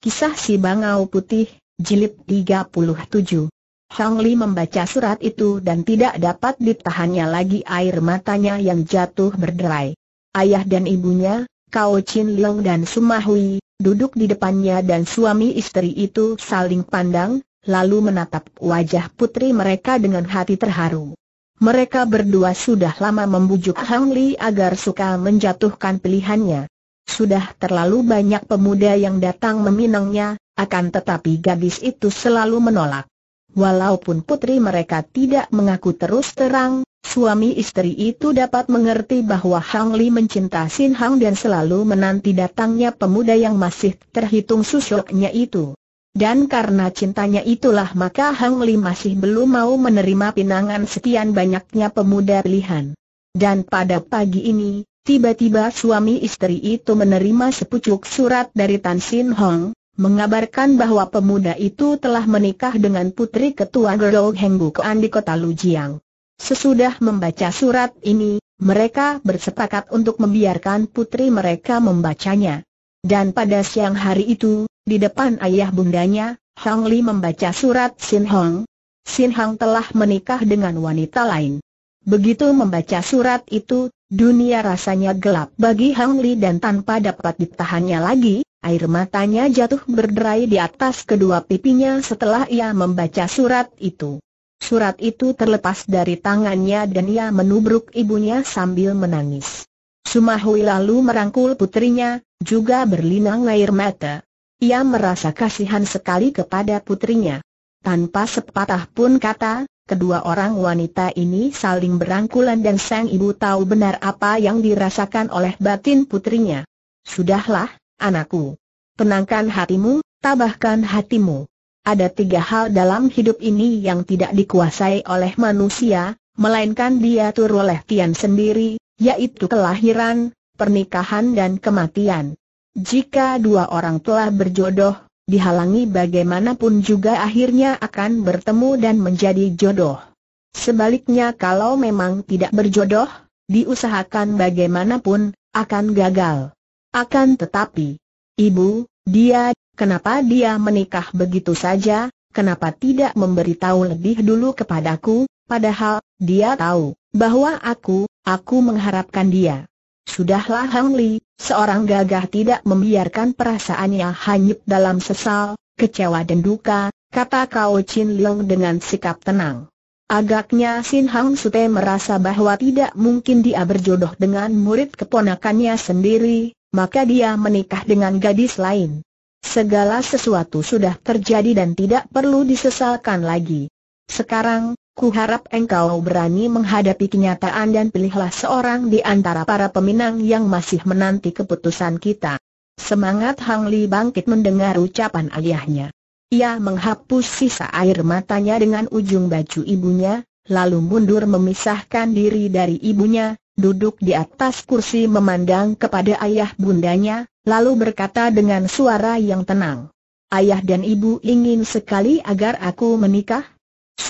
Kisah si Bangau Putih, Jilid 37 Hong Li membaca surat itu dan tidak dapat ditahannya lagi air matanya yang jatuh berderai. Ayah dan ibunya, Kao Chin Leong dan Sumahui, duduk di depannya dan suami istri itu saling pandang, lalu menatap wajah putri mereka dengan hati terharu. Mereka berdua sudah lama membujuk Hong Li agar suka menjatuhkan pilihannya. Sudah terlalu banyak pemuda yang datang meminangnya, akan tetapi gadis itu selalu menolak. Walaupun putri mereka tidak mengaku terus terang, suami istri itu dapat mengerti bahwa Hang Li mencinta Sin Hang dan selalu menanti datangnya pemuda yang masih terhitung susuknya itu. Dan karena cintanya itulah maka Hang Li masih belum mau menerima pinangan sekian banyaknya pemuda pilihan. Dan pada pagi ini, Tiba-tiba suami istri itu menerima sepucuk surat dari Tan Sin Hong, mengabarkan bahwa pemuda itu telah menikah dengan putri ketua Gerou Heng Bukuan di kota Lujiang. Sesudah membaca surat ini, mereka bersepakat untuk membiarkan putri mereka membacanya. Dan pada siang hari itu, di depan ayah bundanya, Hong Li membaca surat Sin Hong. Sin Hong telah menikah dengan wanita lain. Begitu membaca surat itu, Dunia rasanya gelap bagi Hang Li dan tanpa dapat ditahannya lagi, air matanya jatuh berderai di atas kedua pipinya setelah ia membaca surat itu. Surat itu terlepas dari tangannya dan ia menubruk ibunya sambil menangis. Sumahui lalu merangkul putrinya, juga berlinang air mata. Ia merasa kasihan sekali kepada putrinya. Tanpa sepatah pun kata, Kedua orang wanita ini saling berangkulan dan sang ibu tahu benar apa yang dirasakan oleh batin putrinya. Sudahlah, anakku. Tenangkan hatimu, tabahkan hatimu. Ada tiga hal dalam hidup ini yang tidak dikuasai oleh manusia, melainkan dia diatur oleh Tian sendiri, yaitu kelahiran, pernikahan dan kematian. Jika dua orang telah berjodoh, dihalangi bagaimanapun juga akhirnya akan bertemu dan menjadi jodoh. Sebaliknya kalau memang tidak berjodoh, diusahakan bagaimanapun, akan gagal. Akan tetapi, ibu, dia, kenapa dia menikah begitu saja, kenapa tidak memberitahu lebih dulu kepadaku, padahal, dia tahu, bahwa aku, aku mengharapkan dia. Sudahlah Hang Li, Seorang gagah tidak membiarkan perasaannya hanyut dalam sesal, kecewa dan duka, kata Kao Chin Leong dengan sikap tenang. Agaknya Sin Hang Sute merasa bahwa tidak mungkin dia berjodoh dengan murid keponakannya sendiri, maka dia menikah dengan gadis lain. Segala sesuatu sudah terjadi dan tidak perlu disesalkan lagi. Sekarang, Ku harap engkau berani menghadapi kenyataan dan pilihlah seorang di antara para peminang yang masih menanti keputusan kita. Semangat Hang Li bangkit mendengar ucapan ayahnya. Ia menghapus sisa air matanya dengan ujung baju ibunya, lalu mundur memisahkan diri dari ibunya, duduk di atas kursi memandang kepada ayah bundanya, lalu berkata dengan suara yang tenang. Ayah dan ibu ingin sekali agar aku menikah?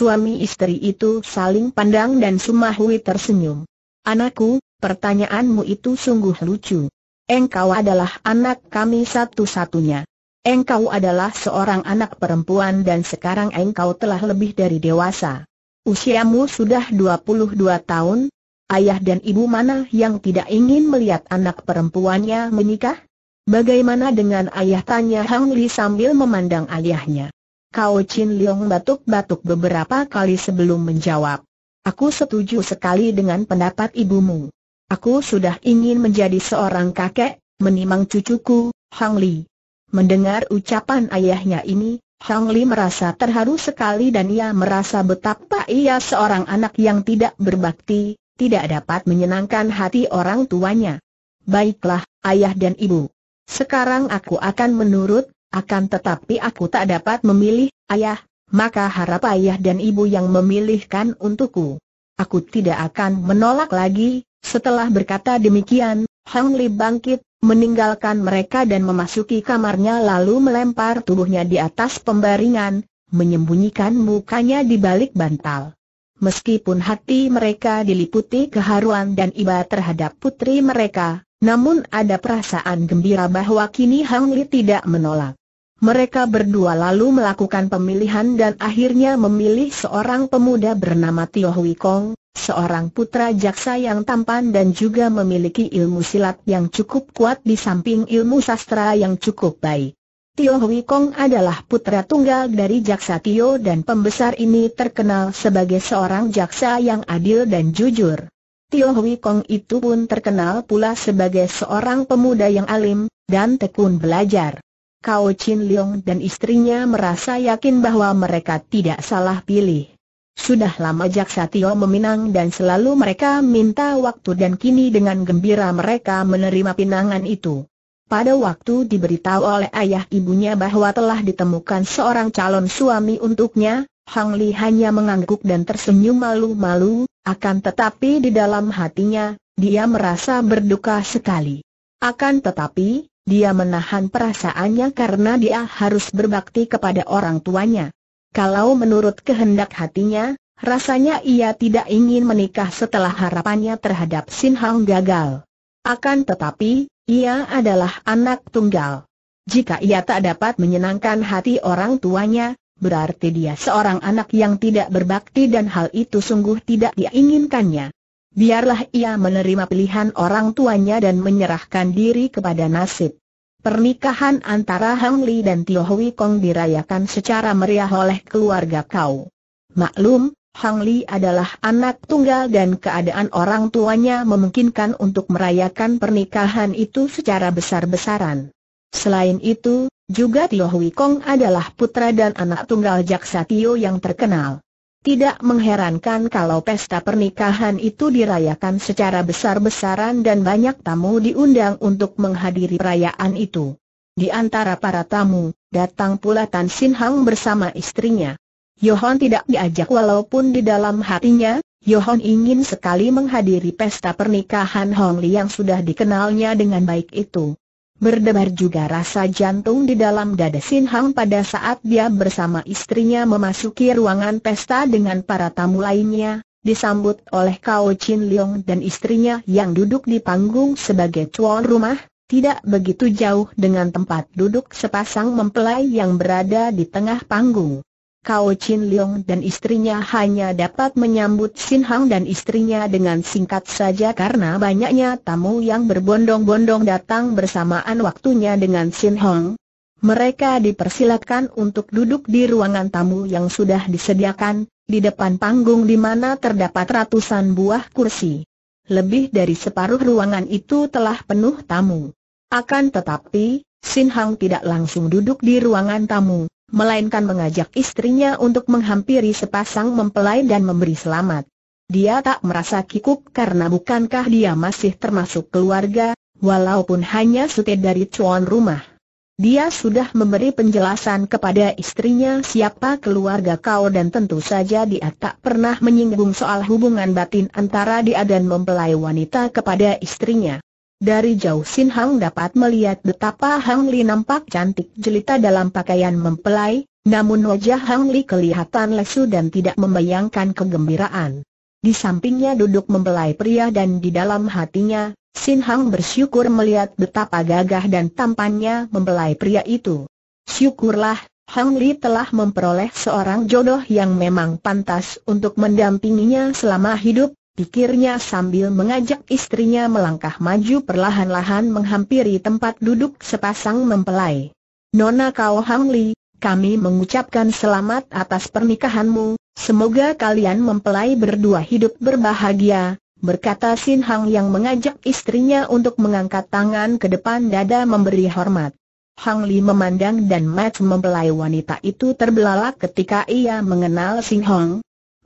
Suami istri itu saling pandang dan Sumahui tersenyum. Anakku, pertanyaanmu itu sungguh lucu. Engkau adalah anak kami satu-satunya. Engkau adalah seorang anak perempuan dan sekarang engkau telah lebih dari dewasa. Usiamu sudah 22 tahun, Ayah dan ibu mana yang tidak ingin melihat anak perempuannya menikah? Bagaimana dengan ayah tanya Hang Li sambil memandang ayahnya? Kau Chin Leong batuk-batuk beberapa kali sebelum menjawab. Aku setuju sekali dengan pendapat ibumu. Aku sudah ingin menjadi seorang kakek, menimang cucuku, Hang Li. Mendengar ucapan ayahnya ini, Hang Li merasa terharu sekali dan ia merasa betapa ia seorang anak yang tidak berbakti, tidak dapat menyenangkan hati orang tuanya. Baiklah, ayah dan ibu. Sekarang aku akan menurut akan tetapi aku tak dapat memilih, ayah, maka harap ayah dan ibu yang memilihkan untukku. Aku tidak akan menolak lagi, setelah berkata demikian, Hang Li bangkit, meninggalkan mereka dan memasuki kamarnya lalu melempar tubuhnya di atas pembaringan, menyembunyikan mukanya di balik bantal. Meskipun hati mereka diliputi keharuan dan iba terhadap putri mereka, namun ada perasaan gembira bahwa kini Hang Li tidak menolak. Mereka berdua lalu melakukan pemilihan dan akhirnya memilih seorang pemuda bernama Tio Hui Kong, seorang putra jaksa yang tampan dan juga memiliki ilmu silat yang cukup kuat di samping ilmu sastra yang cukup baik. Tio Hui Kong adalah putra tunggal dari jaksa Tio dan pembesar ini terkenal sebagai seorang jaksa yang adil dan jujur. Tio Hui Kong itu pun terkenal pula sebagai seorang pemuda yang alim dan tekun belajar. Kau Chin Leong dan istrinya merasa yakin bahwa mereka tidak salah pilih. Sudah lama Jaksa Tio meminang dan selalu mereka minta waktu dan kini dengan gembira mereka menerima pinangan itu. Pada waktu diberitahu oleh ayah ibunya bahwa telah ditemukan seorang calon suami untuknya, Hang Li hanya mengangguk dan tersenyum malu-malu, akan tetapi di dalam hatinya, dia merasa berduka sekali. Akan tetapi, dia menahan perasaannya karena dia harus berbakti kepada orang tuanya. Kalau menurut kehendak hatinya, rasanya ia tidak ingin menikah setelah harapannya terhadap Sin Hang gagal. Akan tetapi, ia adalah anak tunggal. Jika ia tak dapat menyenangkan hati orang tuanya, berarti dia seorang anak yang tidak berbakti dan hal itu sungguh tidak diinginkannya. Biarlah ia menerima pilihan orang tuanya dan menyerahkan diri kepada nasib. Pernikahan antara Hang Li dan Tio Hui Kong dirayakan secara meriah oleh keluarga kau. Maklum, Hang Li adalah anak tunggal dan keadaan orang tuanya memungkinkan untuk merayakan pernikahan itu secara besar-besaran. Selain itu, juga Tio Hui Kong adalah putra dan anak tunggal jaksa Tio yang terkenal. Tidak mengherankan kalau pesta pernikahan itu dirayakan secara besar-besaran dan banyak tamu diundang untuk menghadiri perayaan itu. Di antara para tamu, datang pula Tan Sin Hang bersama istrinya. Yohon tidak diajak walaupun di dalam hatinya, Yohon ingin sekali menghadiri pesta pernikahan Hong Li yang sudah dikenalnya dengan baik itu. Berdebar juga rasa jantung di dalam dada Sin Hang pada saat dia bersama istrinya memasuki ruangan pesta dengan para tamu lainnya, disambut oleh Kao Chin Leong dan istrinya yang duduk di panggung sebagai cuan rumah, tidak begitu jauh dengan tempat duduk sepasang mempelai yang berada di tengah panggung. Kao Chin Leong dan istrinya hanya dapat menyambut Sin Hang dan istrinya dengan singkat saja karena banyaknya tamu yang berbondong-bondong datang bersamaan waktunya dengan Sin Hang. Mereka dipersilakan untuk duduk di ruangan tamu yang sudah disediakan, di depan panggung di mana terdapat ratusan buah kursi. Lebih dari separuh ruangan itu telah penuh tamu. Akan tetapi, Sin Hang tidak langsung duduk di ruangan tamu melainkan mengajak istrinya untuk menghampiri sepasang mempelai dan memberi selamat. Dia tak merasa kikuk karena bukankah dia masih termasuk keluarga, walaupun hanya sute dari cuan rumah. Dia sudah memberi penjelasan kepada istrinya siapa keluarga kau dan tentu saja dia tak pernah menyinggung soal hubungan batin antara dia dan mempelai wanita kepada istrinya. Dari jauh Sin Hang dapat melihat betapa Hang Li nampak cantik jelita dalam pakaian mempelai, namun wajah Hang Li kelihatan lesu dan tidak membayangkan kegembiraan. Di sampingnya duduk mempelai pria dan di dalam hatinya, Sin Hang bersyukur melihat betapa gagah dan tampannya mempelai pria itu. Syukurlah, Hang Li telah memperoleh seorang jodoh yang memang pantas untuk mendampinginya selama hidup, pikirnya sambil mengajak istrinya melangkah maju perlahan-lahan menghampiri tempat duduk sepasang mempelai. Nona Kao Hang Li, kami mengucapkan selamat atas pernikahanmu, semoga kalian mempelai berdua hidup berbahagia, berkata Sin Hang yang mengajak istrinya untuk mengangkat tangan ke depan dada memberi hormat. Hang Li memandang dan Matt mempelai wanita itu terbelalak ketika ia mengenal Sin Hong,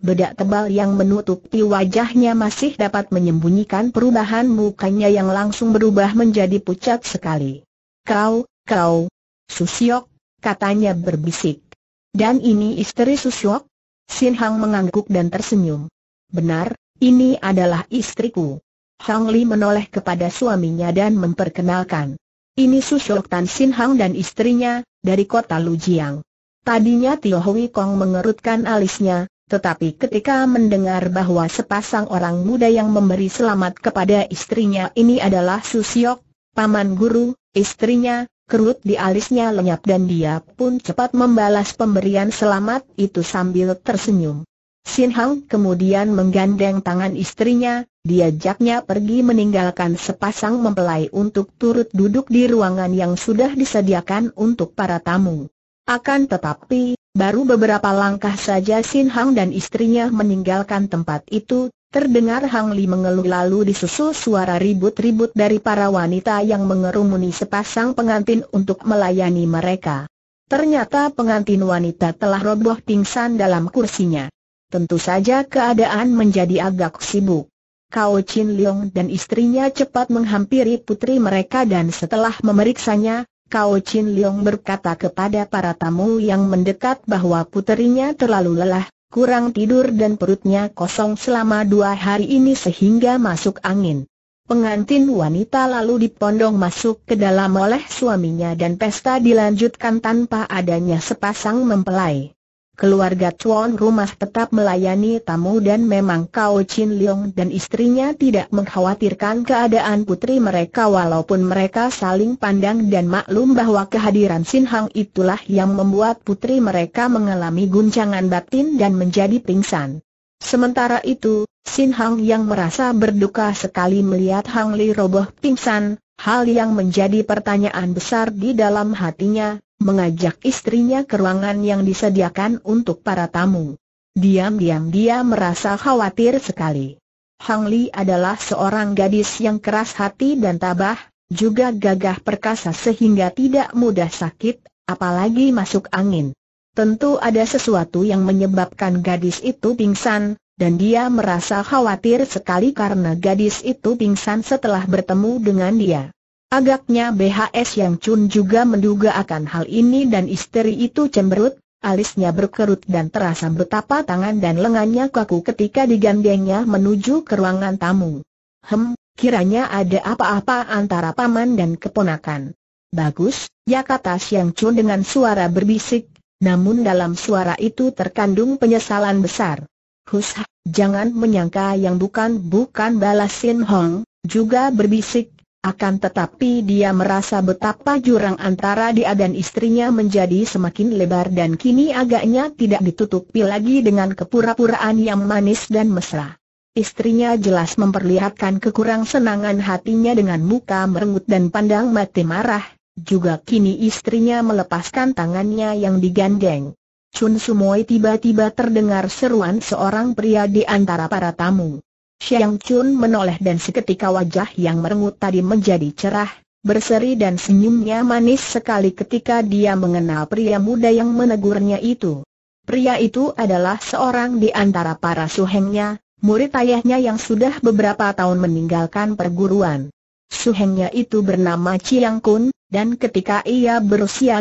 bedak tebal yang menutupi wajahnya masih dapat menyembunyikan perubahan mukanya yang langsung berubah menjadi pucat sekali. Kau, kau, Susiok, katanya berbisik. Dan ini istri Susiok? Sin Hang mengangguk dan tersenyum. Benar, ini adalah istriku. Hang Li menoleh kepada suaminya dan memperkenalkan. Ini Susiok Tan Sin Hang dan istrinya, dari kota Lujiang. Tadinya Tio Hui Kong mengerutkan alisnya, tetapi ketika mendengar bahwa sepasang orang muda yang memberi selamat kepada istrinya ini adalah Susiok, paman guru, istrinya, kerut di alisnya lenyap dan dia pun cepat membalas pemberian selamat itu sambil tersenyum. Sin Hang kemudian menggandeng tangan istrinya, diajaknya pergi meninggalkan sepasang mempelai untuk turut duduk di ruangan yang sudah disediakan untuk para tamu. Akan tetapi, Baru beberapa langkah saja Sin Hang dan istrinya meninggalkan tempat itu, terdengar Hang Li mengeluh lalu disusul suara ribut-ribut dari para wanita yang mengerumuni sepasang pengantin untuk melayani mereka. Ternyata pengantin wanita telah roboh pingsan dalam kursinya. Tentu saja keadaan menjadi agak sibuk. Kao Chin Leong dan istrinya cepat menghampiri putri mereka dan setelah memeriksanya, Kau Chin Leong berkata kepada para tamu yang mendekat bahwa puterinya terlalu lelah, kurang tidur dan perutnya kosong selama dua hari ini sehingga masuk angin. Pengantin wanita lalu dipondong masuk ke dalam oleh suaminya dan pesta dilanjutkan tanpa adanya sepasang mempelai. Keluarga Chuan rumah tetap melayani tamu dan memang Kao Chin Leong dan istrinya tidak mengkhawatirkan keadaan putri mereka walaupun mereka saling pandang dan maklum bahwa kehadiran Sin Hang itulah yang membuat putri mereka mengalami guncangan batin dan menjadi pingsan. Sementara itu, Sin Hang yang merasa berduka sekali melihat Hang Li roboh pingsan, hal yang menjadi pertanyaan besar di dalam hatinya mengajak istrinya ke ruangan yang disediakan untuk para tamu. Diam-diam dia merasa khawatir sekali. Hang Li adalah seorang gadis yang keras hati dan tabah, juga gagah perkasa sehingga tidak mudah sakit, apalagi masuk angin. Tentu ada sesuatu yang menyebabkan gadis itu pingsan, dan dia merasa khawatir sekali karena gadis itu pingsan setelah bertemu dengan dia. Agaknya BHS yang Chun juga menduga akan hal ini dan istri itu cemberut, alisnya berkerut dan terasa betapa tangan dan lengannya kaku ketika digandengnya menuju ke ruangan tamu. Hem, kiranya ada apa-apa antara paman dan keponakan. Bagus, ya kata Siang Chun dengan suara berbisik, namun dalam suara itu terkandung penyesalan besar. Hush, jangan menyangka yang bukan-bukan balas Sin Hong, juga berbisik, akan tetapi dia merasa betapa jurang antara dia dan istrinya menjadi semakin lebar dan kini agaknya tidak ditutupi lagi dengan kepura-puraan yang manis dan mesra. Istrinya jelas memperlihatkan kekurang senangan hatinya dengan muka merengut dan pandang mati marah, juga kini istrinya melepaskan tangannya yang digandeng. Chun Sumoy tiba-tiba terdengar seruan seorang pria di antara para tamu. Xiang Chun menoleh dan seketika wajah yang merengut tadi menjadi cerah, berseri dan senyumnya manis sekali ketika dia mengenal pria muda yang menegurnya itu. Pria itu adalah seorang di antara para suhengnya, murid ayahnya yang sudah beberapa tahun meninggalkan perguruan. Suhengnya itu bernama Chiang Kun, dan ketika ia berusia 15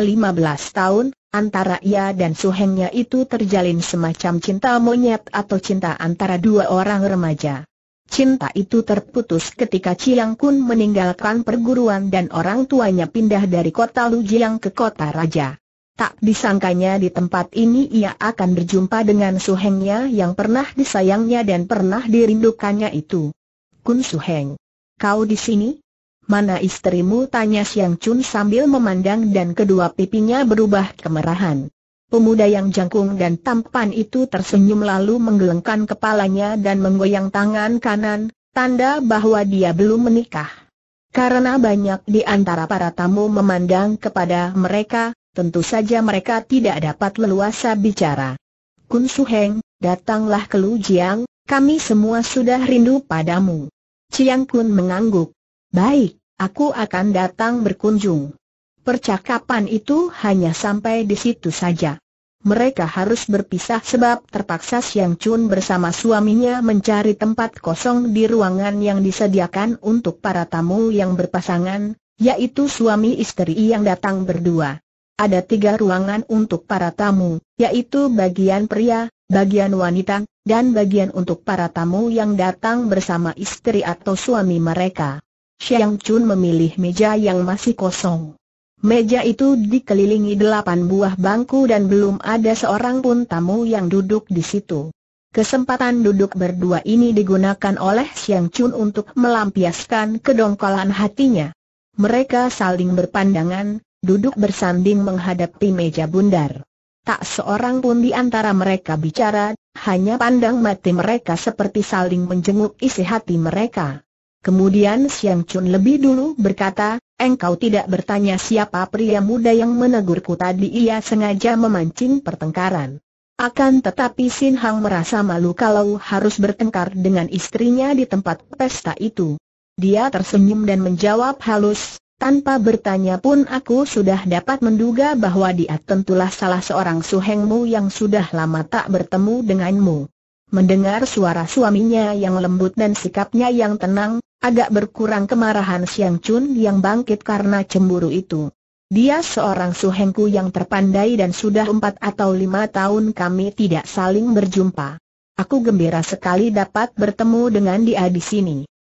tahun, Antara ia dan suhengnya itu terjalin semacam cinta monyet atau cinta antara dua orang remaja. Cinta itu terputus ketika Chiang Kun meninggalkan perguruan dan orang tuanya pindah dari kota Lujiang ke kota raja. Tak disangkanya di tempat ini ia akan berjumpa dengan suhengnya yang pernah disayangnya dan pernah dirindukannya itu. Kun Suheng, kau di sini? Mana istrimu? Tanya Siang Chun sambil memandang dan kedua pipinya berubah kemerahan. Pemuda yang jangkung dan tampan itu tersenyum lalu menggelengkan kepalanya dan menggoyang tangan kanan, tanda bahwa dia belum menikah. Karena banyak di antara para tamu memandang kepada mereka, tentu saja mereka tidak dapat leluasa bicara. Kun Su Heng, datanglah ke Lu Jiang, kami semua sudah rindu padamu. Chiang Kun mengangguk. Baik, aku akan datang berkunjung. Percakapan itu hanya sampai di situ saja. Mereka harus berpisah sebab terpaksa Siang Chun bersama suaminya mencari tempat kosong di ruangan yang disediakan untuk para tamu yang berpasangan, yaitu suami istri yang datang berdua. Ada tiga ruangan untuk para tamu, yaitu bagian pria, bagian wanita, dan bagian untuk para tamu yang datang bersama istri atau suami mereka. Xiang Chun memilih meja yang masih kosong. Meja itu dikelilingi delapan buah bangku dan belum ada seorang pun tamu yang duduk di situ. Kesempatan duduk berdua ini digunakan oleh Xiang Chun untuk melampiaskan kedongkolan hatinya. Mereka saling berpandangan, duduk bersanding menghadapi meja bundar. Tak seorang pun di antara mereka bicara, hanya pandang mati mereka seperti saling menjenguk isi hati mereka. Kemudian Siang Chun lebih dulu berkata, engkau tidak bertanya siapa pria muda yang menegurku tadi ia sengaja memancing pertengkaran. Akan tetapi Sin Hang merasa malu kalau harus bertengkar dengan istrinya di tempat pesta itu. Dia tersenyum dan menjawab halus, tanpa bertanya pun aku sudah dapat menduga bahwa dia tentulah salah seorang suhengmu yang sudah lama tak bertemu denganmu. Mendengar suara suaminya yang lembut dan sikapnya yang tenang, Agak berkurang kemarahan Siang Chun yang bangkit karena cemburu itu. Dia seorang suhengku yang terpandai dan sudah empat atau lima tahun kami tidak saling berjumpa. Aku gembira sekali dapat bertemu dengan dia di sini.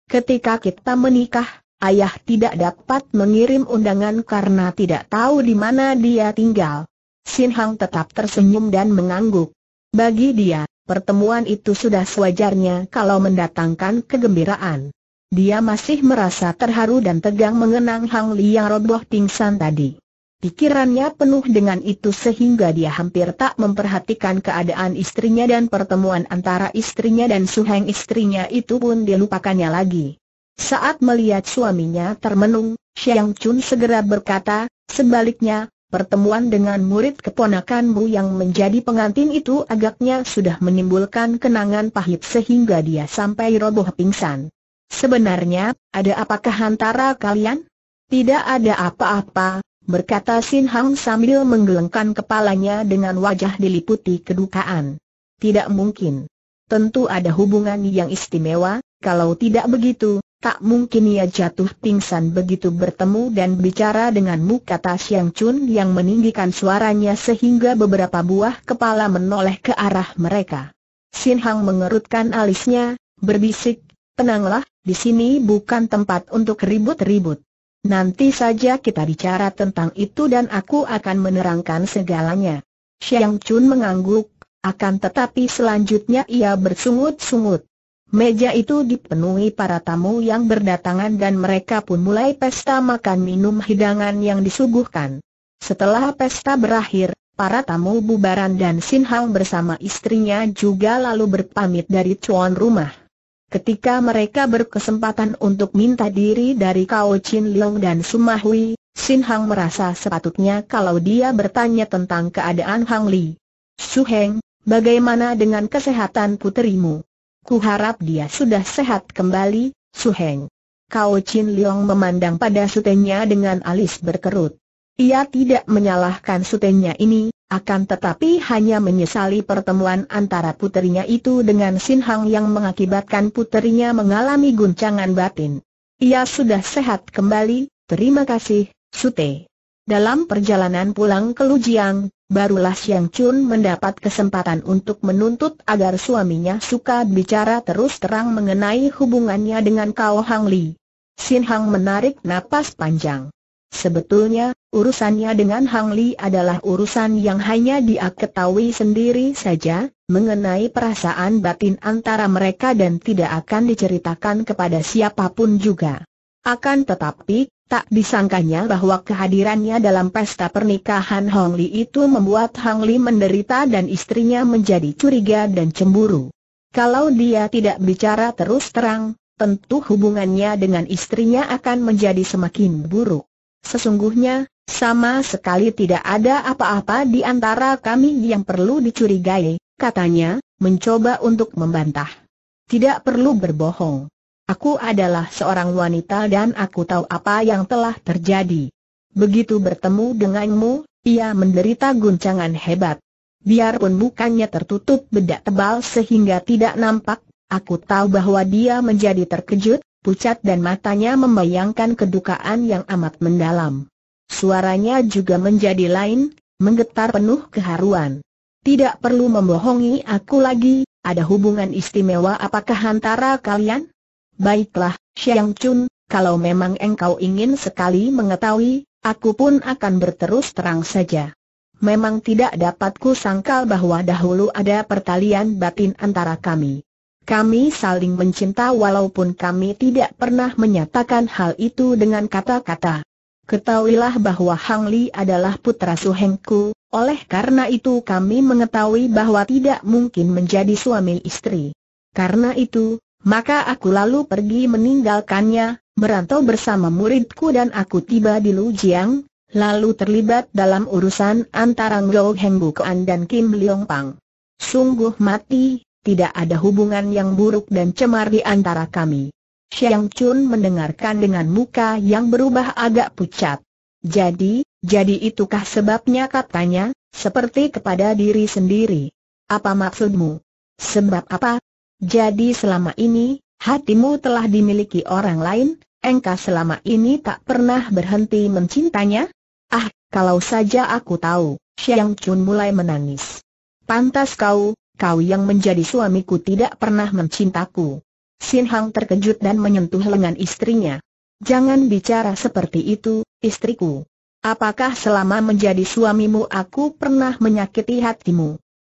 Ketika kita menikah, ayah tidak dapat mengirim undangan karena tidak tahu di mana dia tinggal. Sin Hang tetap tersenyum dan mengangguk. Bagi dia, pertemuan itu sudah sewajarnya kalau mendatangkan kegembiraan. Dia masih merasa terharu dan tegang mengenang Hang Li yang roboh pingsan tadi. Pikirannya penuh dengan itu sehingga dia hampir tak memperhatikan keadaan istrinya dan pertemuan antara istrinya dan suheng istrinya itu pun dilupakannya lagi. Saat melihat suaminya termenung, Xiang Chun segera berkata, sebaliknya, pertemuan dengan murid keponakanmu yang menjadi pengantin itu agaknya sudah menimbulkan kenangan pahit sehingga dia sampai roboh pingsan. Sebenarnya, ada apakah antara kalian? Tidak ada apa-apa, berkata Sin Hang sambil menggelengkan kepalanya dengan wajah diliputi kedukaan. Tidak mungkin. Tentu ada hubungan yang istimewa, kalau tidak begitu, tak mungkin ia jatuh pingsan begitu bertemu dan bicara denganmu kata Xiang Chun yang meninggikan suaranya sehingga beberapa buah kepala menoleh ke arah mereka. Sin Hang mengerutkan alisnya, berbisik, Tenanglah, di sini bukan tempat untuk ribut-ribut. Nanti saja kita bicara tentang itu dan aku akan menerangkan segalanya. Xiang Chun mengangguk, akan tetapi selanjutnya ia bersungut-sungut. Meja itu dipenuhi para tamu yang berdatangan dan mereka pun mulai pesta makan minum hidangan yang disuguhkan. Setelah pesta berakhir, para tamu bubaran dan Sin Hang bersama istrinya juga lalu berpamit dari cuan rumah. Ketika mereka berkesempatan untuk minta diri dari Kao Chin Leong dan Sumahui, Sin Hang merasa sepatutnya kalau dia bertanya tentang keadaan Hang Li. Su Heng, bagaimana dengan kesehatan puterimu? Kuharap dia sudah sehat kembali, Su Heng. Kao Chin Leong memandang pada sutenya dengan alis berkerut. Ia tidak menyalahkan sutenya ini, akan tetapi hanya menyesali pertemuan antara puterinya itu dengan Sin Hang yang mengakibatkan puterinya mengalami guncangan batin. Ia sudah sehat kembali, terima kasih, Sute. Dalam perjalanan pulang ke Lujiang, barulah Xiang Chun mendapat kesempatan untuk menuntut agar suaminya suka bicara terus terang mengenai hubungannya dengan Kao Hang Li. Sin Hang menarik napas panjang. Sebetulnya, urusannya dengan Hang Li adalah urusan yang hanya dia ketahui sendiri saja, mengenai perasaan batin antara mereka dan tidak akan diceritakan kepada siapapun juga. Akan tetapi, tak disangkanya bahwa kehadirannya dalam pesta pernikahan Hang Li itu membuat Hang Li menderita dan istrinya menjadi curiga dan cemburu. Kalau dia tidak bicara terus terang, tentu hubungannya dengan istrinya akan menjadi semakin buruk. Sesungguhnya, sama sekali tidak ada apa-apa di antara kami yang perlu dicurigai, katanya, mencoba untuk membantah. Tidak perlu berbohong. Aku adalah seorang wanita dan aku tahu apa yang telah terjadi. Begitu bertemu denganmu, ia menderita guncangan hebat. Biarpun mukanya tertutup bedak tebal sehingga tidak nampak, aku tahu bahwa dia menjadi terkejut, pucat dan matanya membayangkan kedukaan yang amat mendalam. Suaranya juga menjadi lain, menggetar penuh keharuan. Tidak perlu membohongi aku lagi, ada hubungan istimewa apakah antara kalian? Baiklah, Xiang Chun, kalau memang engkau ingin sekali mengetahui, aku pun akan berterus terang saja. Memang tidak dapatku sangkal bahwa dahulu ada pertalian batin antara kami. Kami saling mencinta walaupun kami tidak pernah menyatakan hal itu dengan kata-kata. Ketahuilah bahwa Hang Li adalah putra suhengku, oleh karena itu kami mengetahui bahwa tidak mungkin menjadi suami istri. Karena itu, maka aku lalu pergi meninggalkannya, merantau bersama muridku dan aku tiba di Lujiang, lalu terlibat dalam urusan antara Ngo Heng Kuan dan Kim Leong Pang. Sungguh mati, tidak ada hubungan yang buruk dan cemar di antara kami. Xiang Chun mendengarkan dengan muka yang berubah agak pucat. Jadi, jadi itukah sebabnya katanya, seperti kepada diri sendiri. Apa maksudmu? Sebab apa? Jadi selama ini, hatimu telah dimiliki orang lain, engkau selama ini tak pernah berhenti mencintanya? Ah, kalau saja aku tahu, Xiang Chun mulai menangis. Pantas kau, kau yang menjadi suamiku tidak pernah mencintaku. Sin Hang terkejut dan menyentuh lengan istrinya. Jangan bicara seperti itu, istriku. Apakah selama menjadi suamimu aku pernah menyakiti hatimu?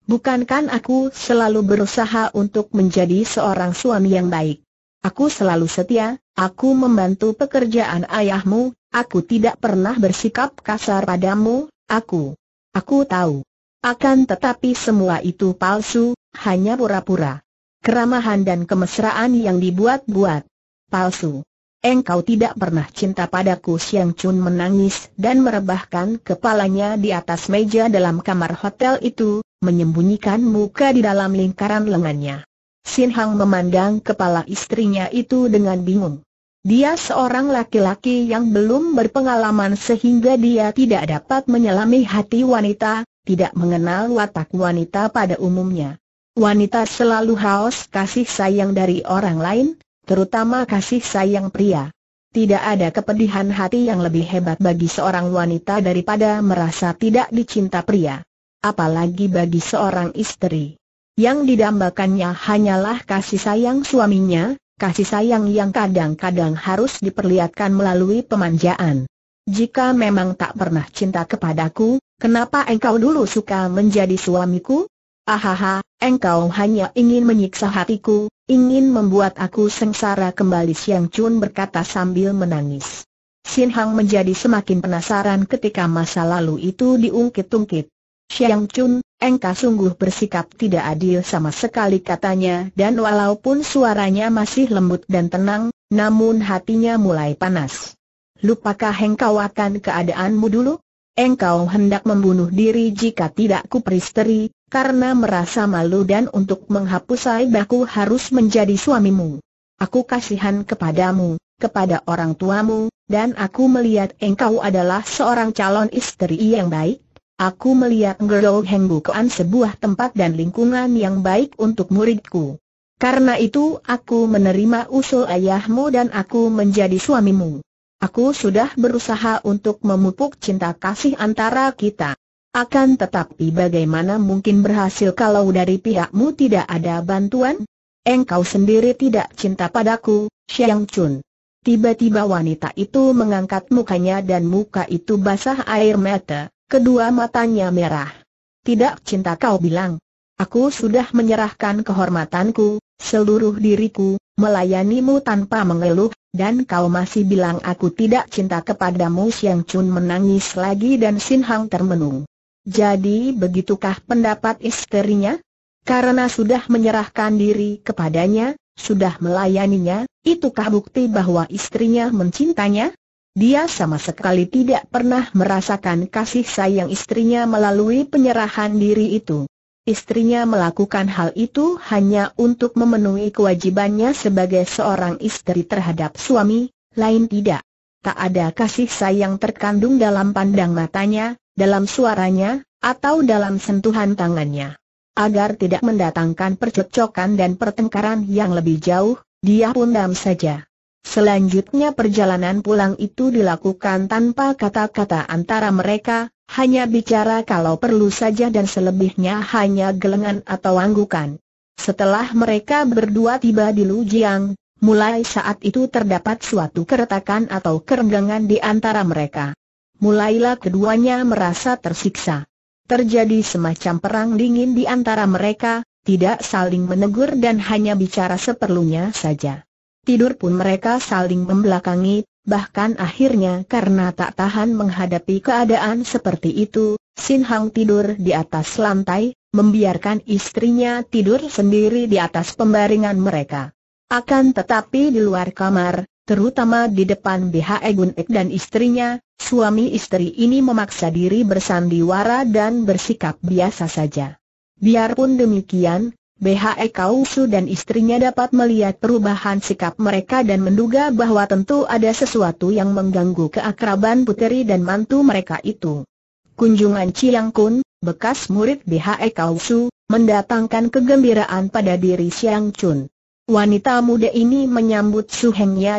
Bukankan aku selalu berusaha untuk menjadi seorang suami yang baik? Aku selalu setia, aku membantu pekerjaan ayahmu, aku tidak pernah bersikap kasar padamu, aku. Aku tahu. Akan tetapi semua itu palsu, hanya pura-pura. Keramahan dan kemesraan yang dibuat-buat. Palsu. Engkau tidak pernah cinta padaku Siang Chun menangis dan merebahkan kepalanya di atas meja dalam kamar hotel itu, menyembunyikan muka di dalam lingkaran lengannya. Sin Hang memandang kepala istrinya itu dengan bingung. Dia seorang laki-laki yang belum berpengalaman sehingga dia tidak dapat menyelami hati wanita, tidak mengenal watak wanita pada umumnya. Wanita selalu haus kasih sayang dari orang lain, terutama kasih sayang pria. Tidak ada kepedihan hati yang lebih hebat bagi seorang wanita daripada merasa tidak dicinta pria. Apalagi bagi seorang istri. Yang didambakannya hanyalah kasih sayang suaminya, kasih sayang yang kadang-kadang harus diperlihatkan melalui pemanjaan. Jika memang tak pernah cinta kepadaku, kenapa engkau dulu suka menjadi suamiku? Ahaha, engkau hanya ingin menyiksa hatiku, ingin membuat aku sengsara kembali Siang Chun berkata sambil menangis. Sin Hang menjadi semakin penasaran ketika masa lalu itu diungkit-ungkit. Siang Chun, engkau sungguh bersikap tidak adil sama sekali katanya dan walaupun suaranya masih lembut dan tenang, namun hatinya mulai panas. Lupakah engkau akan keadaanmu dulu? Engkau hendak membunuh diri jika tidak kuperisteri, karena merasa malu dan untuk menghapus aku harus menjadi suamimu. Aku kasihan kepadamu, kepada orang tuamu, dan aku melihat engkau adalah seorang calon istri yang baik. Aku melihat Gerou Heng bukan sebuah tempat dan lingkungan yang baik untuk muridku. Karena itu aku menerima usul ayahmu dan aku menjadi suamimu. Aku sudah berusaha untuk memupuk cinta kasih antara kita. Akan tetapi bagaimana mungkin berhasil kalau dari pihakmu tidak ada bantuan? Engkau sendiri tidak cinta padaku, Xiang Chun. Tiba-tiba wanita itu mengangkat mukanya dan muka itu basah air mata, kedua matanya merah. Tidak cinta kau bilang. Aku sudah menyerahkan kehormatanku, seluruh diriku, melayanimu tanpa mengeluh, dan kau masih bilang aku tidak cinta kepadamu Siang Chun menangis lagi dan Sin Hang termenung. Jadi begitukah pendapat istrinya? Karena sudah menyerahkan diri kepadanya, sudah melayaninya, itukah bukti bahwa istrinya mencintanya? Dia sama sekali tidak pernah merasakan kasih sayang istrinya melalui penyerahan diri itu. Istrinya melakukan hal itu hanya untuk memenuhi kewajibannya sebagai seorang istri terhadap suami, lain tidak. Tak ada kasih sayang terkandung dalam pandang matanya, dalam suaranya, atau dalam sentuhan tangannya. Agar tidak mendatangkan percekcokan dan pertengkaran yang lebih jauh, dia pun dam saja. Selanjutnya perjalanan pulang itu dilakukan tanpa kata-kata antara mereka, hanya bicara kalau perlu saja dan selebihnya hanya gelengan atau anggukan. Setelah mereka berdua tiba di Lujiang, mulai saat itu terdapat suatu keretakan atau kerenggangan di antara mereka. Mulailah keduanya merasa tersiksa. Terjadi semacam perang dingin di antara mereka, tidak saling menegur dan hanya bicara seperlunya saja. Tidur pun mereka saling membelakangi, bahkan akhirnya karena tak tahan menghadapi keadaan seperti itu, Sin Hang tidur di atas lantai, membiarkan istrinya tidur sendiri di atas pembaringan mereka. Akan tetapi di luar kamar, terutama di depan BH Egun Ek dan istrinya, suami istri ini memaksa diri bersandiwara dan bersikap biasa saja. Biarpun demikian, BHE Kausu dan istrinya dapat melihat perubahan sikap mereka dan menduga bahwa tentu ada sesuatu yang mengganggu keakraban puteri dan mantu mereka itu. Kunjungan Chiang Kun, bekas murid BHE Kausu, mendatangkan kegembiraan pada diri Siang Chun. Wanita muda ini menyambut Su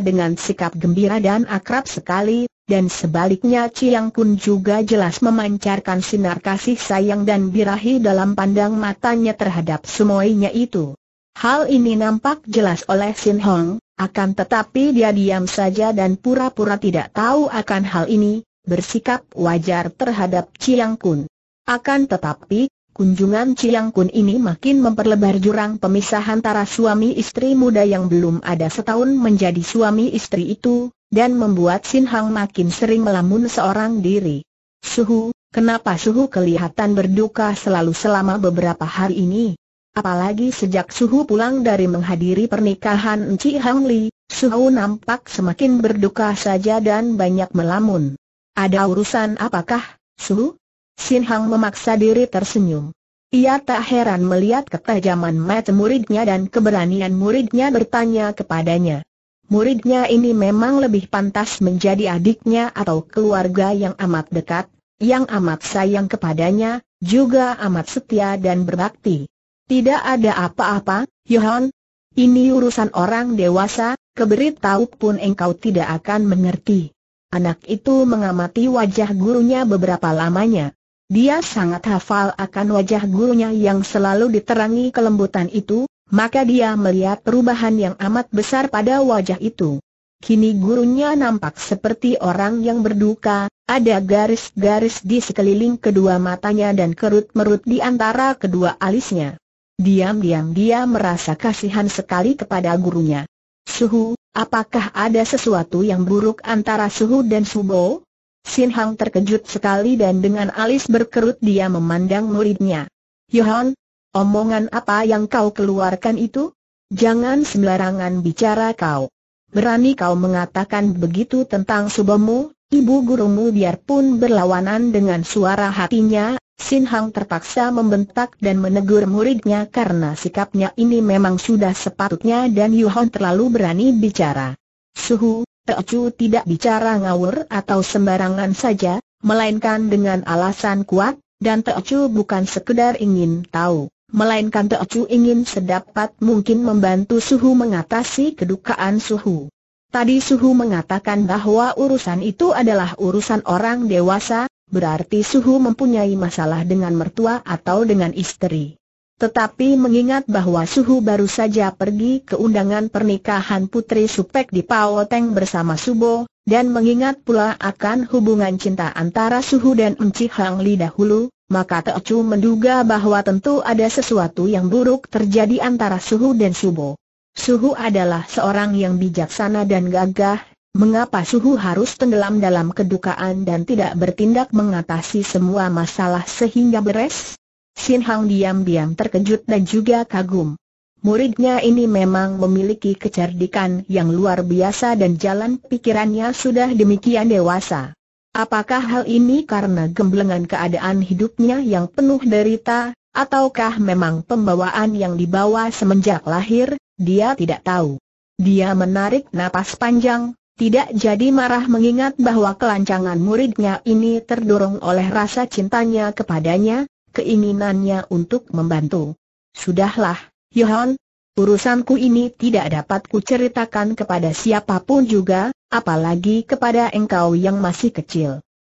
dengan sikap gembira dan akrab sekali, dan sebaliknya Ciang Kun juga jelas memancarkan sinar kasih sayang dan birahi dalam pandang matanya terhadap semuanya itu. Hal ini nampak jelas oleh Sin Hong, akan tetapi dia diam saja dan pura-pura tidak tahu akan hal ini, bersikap wajar terhadap Ciang Kun. Akan tetapi, Kunjungan Cilangkun Kun ini makin memperlebar jurang pemisah antara suami istri muda yang belum ada setahun menjadi suami istri itu, dan membuat Sin Hang makin sering melamun seorang diri. Suhu, kenapa Suhu kelihatan berduka selalu selama beberapa hari ini? Apalagi sejak Suhu pulang dari menghadiri pernikahan Enci Hang Li, Suhu nampak semakin berduka saja dan banyak melamun. Ada urusan apakah, Suhu? Sin Hang memaksa diri tersenyum. Ia tak heran melihat ketajaman mata muridnya dan keberanian muridnya bertanya kepadanya. Muridnya ini memang lebih pantas menjadi adiknya atau keluarga yang amat dekat, yang amat sayang kepadanya, juga amat setia dan berbakti. Tidak ada apa-apa, Yohan. Ini urusan orang dewasa, keberitahu pun engkau tidak akan mengerti. Anak itu mengamati wajah gurunya beberapa lamanya. Dia sangat hafal akan wajah gurunya yang selalu diterangi kelembutan itu, maka dia melihat perubahan yang amat besar pada wajah itu. Kini gurunya nampak seperti orang yang berduka, ada garis-garis di sekeliling kedua matanya dan kerut-merut di antara kedua alisnya. Diam-diam dia merasa kasihan sekali kepada gurunya. Suhu, apakah ada sesuatu yang buruk antara Suhu dan Subo? Sin Hang terkejut sekali dan dengan alis berkerut dia memandang muridnya. Yohan, omongan apa yang kau keluarkan itu? Jangan sembarangan bicara kau. Berani kau mengatakan begitu tentang subamu, ibu gurumu biarpun berlawanan dengan suara hatinya, Sin Hang terpaksa membentak dan menegur muridnya karena sikapnya ini memang sudah sepatutnya dan Yohan terlalu berani bicara. Suhu, Teocu tidak bicara ngawur atau sembarangan saja, melainkan dengan alasan kuat, dan Teocu bukan sekedar ingin tahu, melainkan Teocu ingin sedapat mungkin membantu Suhu mengatasi kedukaan Suhu. Tadi Suhu mengatakan bahwa urusan itu adalah urusan orang dewasa, berarti Suhu mempunyai masalah dengan mertua atau dengan istri. Tetapi mengingat bahwa Suhu baru saja pergi ke undangan pernikahan Putri Supek di Paoteng bersama Subo, dan mengingat pula akan hubungan cinta antara Suhu dan Enci Hang Li dahulu, maka Teocu menduga bahwa tentu ada sesuatu yang buruk terjadi antara Suhu dan Subo. Suhu adalah seorang yang bijaksana dan gagah, mengapa Suhu harus tenggelam dalam kedukaan dan tidak bertindak mengatasi semua masalah sehingga beres? Sin Hang diam-diam terkejut dan juga kagum. Muridnya ini memang memiliki kecerdikan yang luar biasa dan jalan pikirannya sudah demikian dewasa. Apakah hal ini karena gemblengan keadaan hidupnya yang penuh derita, ataukah memang pembawaan yang dibawa semenjak lahir, dia tidak tahu. Dia menarik napas panjang, tidak jadi marah mengingat bahwa kelancangan muridnya ini terdorong oleh rasa cintanya kepadanya, keinginannya untuk membantu. Sudahlah, Yohan, urusanku ini tidak dapat kuceritakan kepada siapapun juga, apalagi kepada engkau yang masih kecil.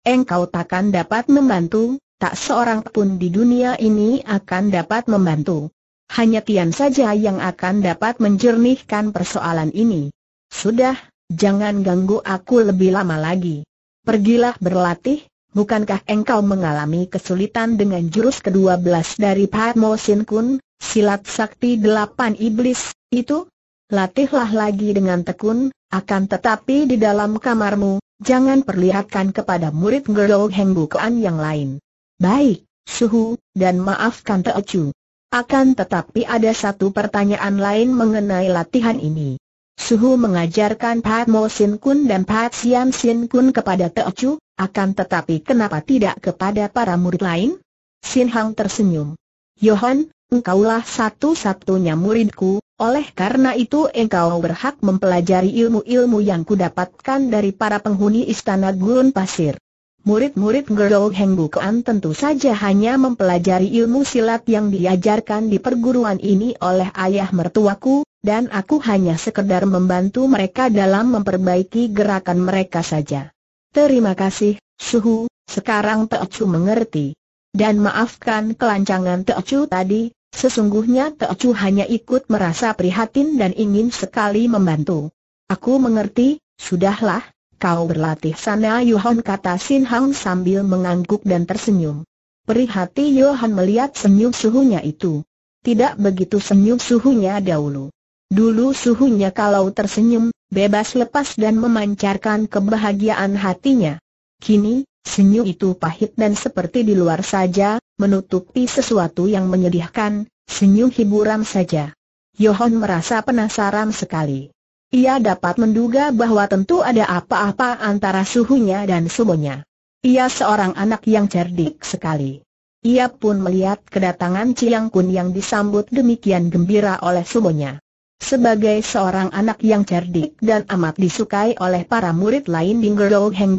Engkau takkan dapat membantu, tak seorang pun di dunia ini akan dapat membantu. Hanya Tian saja yang akan dapat menjernihkan persoalan ini. Sudah, jangan ganggu aku lebih lama lagi. Pergilah berlatih, bukankah engkau mengalami kesulitan dengan jurus kedua belas dari Mo Sin Kun, silat sakti delapan iblis, itu? Latihlah lagi dengan tekun, akan tetapi di dalam kamarmu, jangan perlihatkan kepada murid Gerlo Heng Bukuan yang lain. Baik, Suhu, dan maafkan Chu. Akan tetapi ada satu pertanyaan lain mengenai latihan ini. Suhu mengajarkan Pat Mo Sin Kun dan Pat Siam Sin Kun kepada Teo Chu, akan tetapi kenapa tidak kepada para murid lain? Sin Hang tersenyum. Yohan, engkaulah satu-satunya muridku, oleh karena itu engkau berhak mempelajari ilmu-ilmu yang kudapatkan dari para penghuni istana gurun pasir. Murid-murid Gerou Heng Bukuan tentu saja hanya mempelajari ilmu silat yang diajarkan di perguruan ini oleh ayah mertuaku, dan aku hanya sekedar membantu mereka dalam memperbaiki gerakan mereka saja. Terima kasih, Suhu, sekarang Teocu mengerti. Dan maafkan kelancangan Teocu tadi, sesungguhnya Teocu hanya ikut merasa prihatin dan ingin sekali membantu. Aku mengerti, sudahlah, Kau berlatih sana Yohan kata Sin Hang sambil mengangguk dan tersenyum. Perihati Yohan melihat senyum suhunya itu. Tidak begitu senyum suhunya dahulu. Dulu suhunya kalau tersenyum, bebas lepas dan memancarkan kebahagiaan hatinya. Kini, senyum itu pahit dan seperti di luar saja, menutupi sesuatu yang menyedihkan, senyum hiburan saja. Yohan merasa penasaran sekali. Ia dapat menduga bahwa tentu ada apa-apa antara suhunya dan sumonya. Ia seorang anak yang cerdik sekali. Ia pun melihat kedatangan Ciang Kun yang disambut demikian gembira oleh semuanya. Sebagai seorang anak yang cerdik dan amat disukai oleh para murid lain di Gerou Heng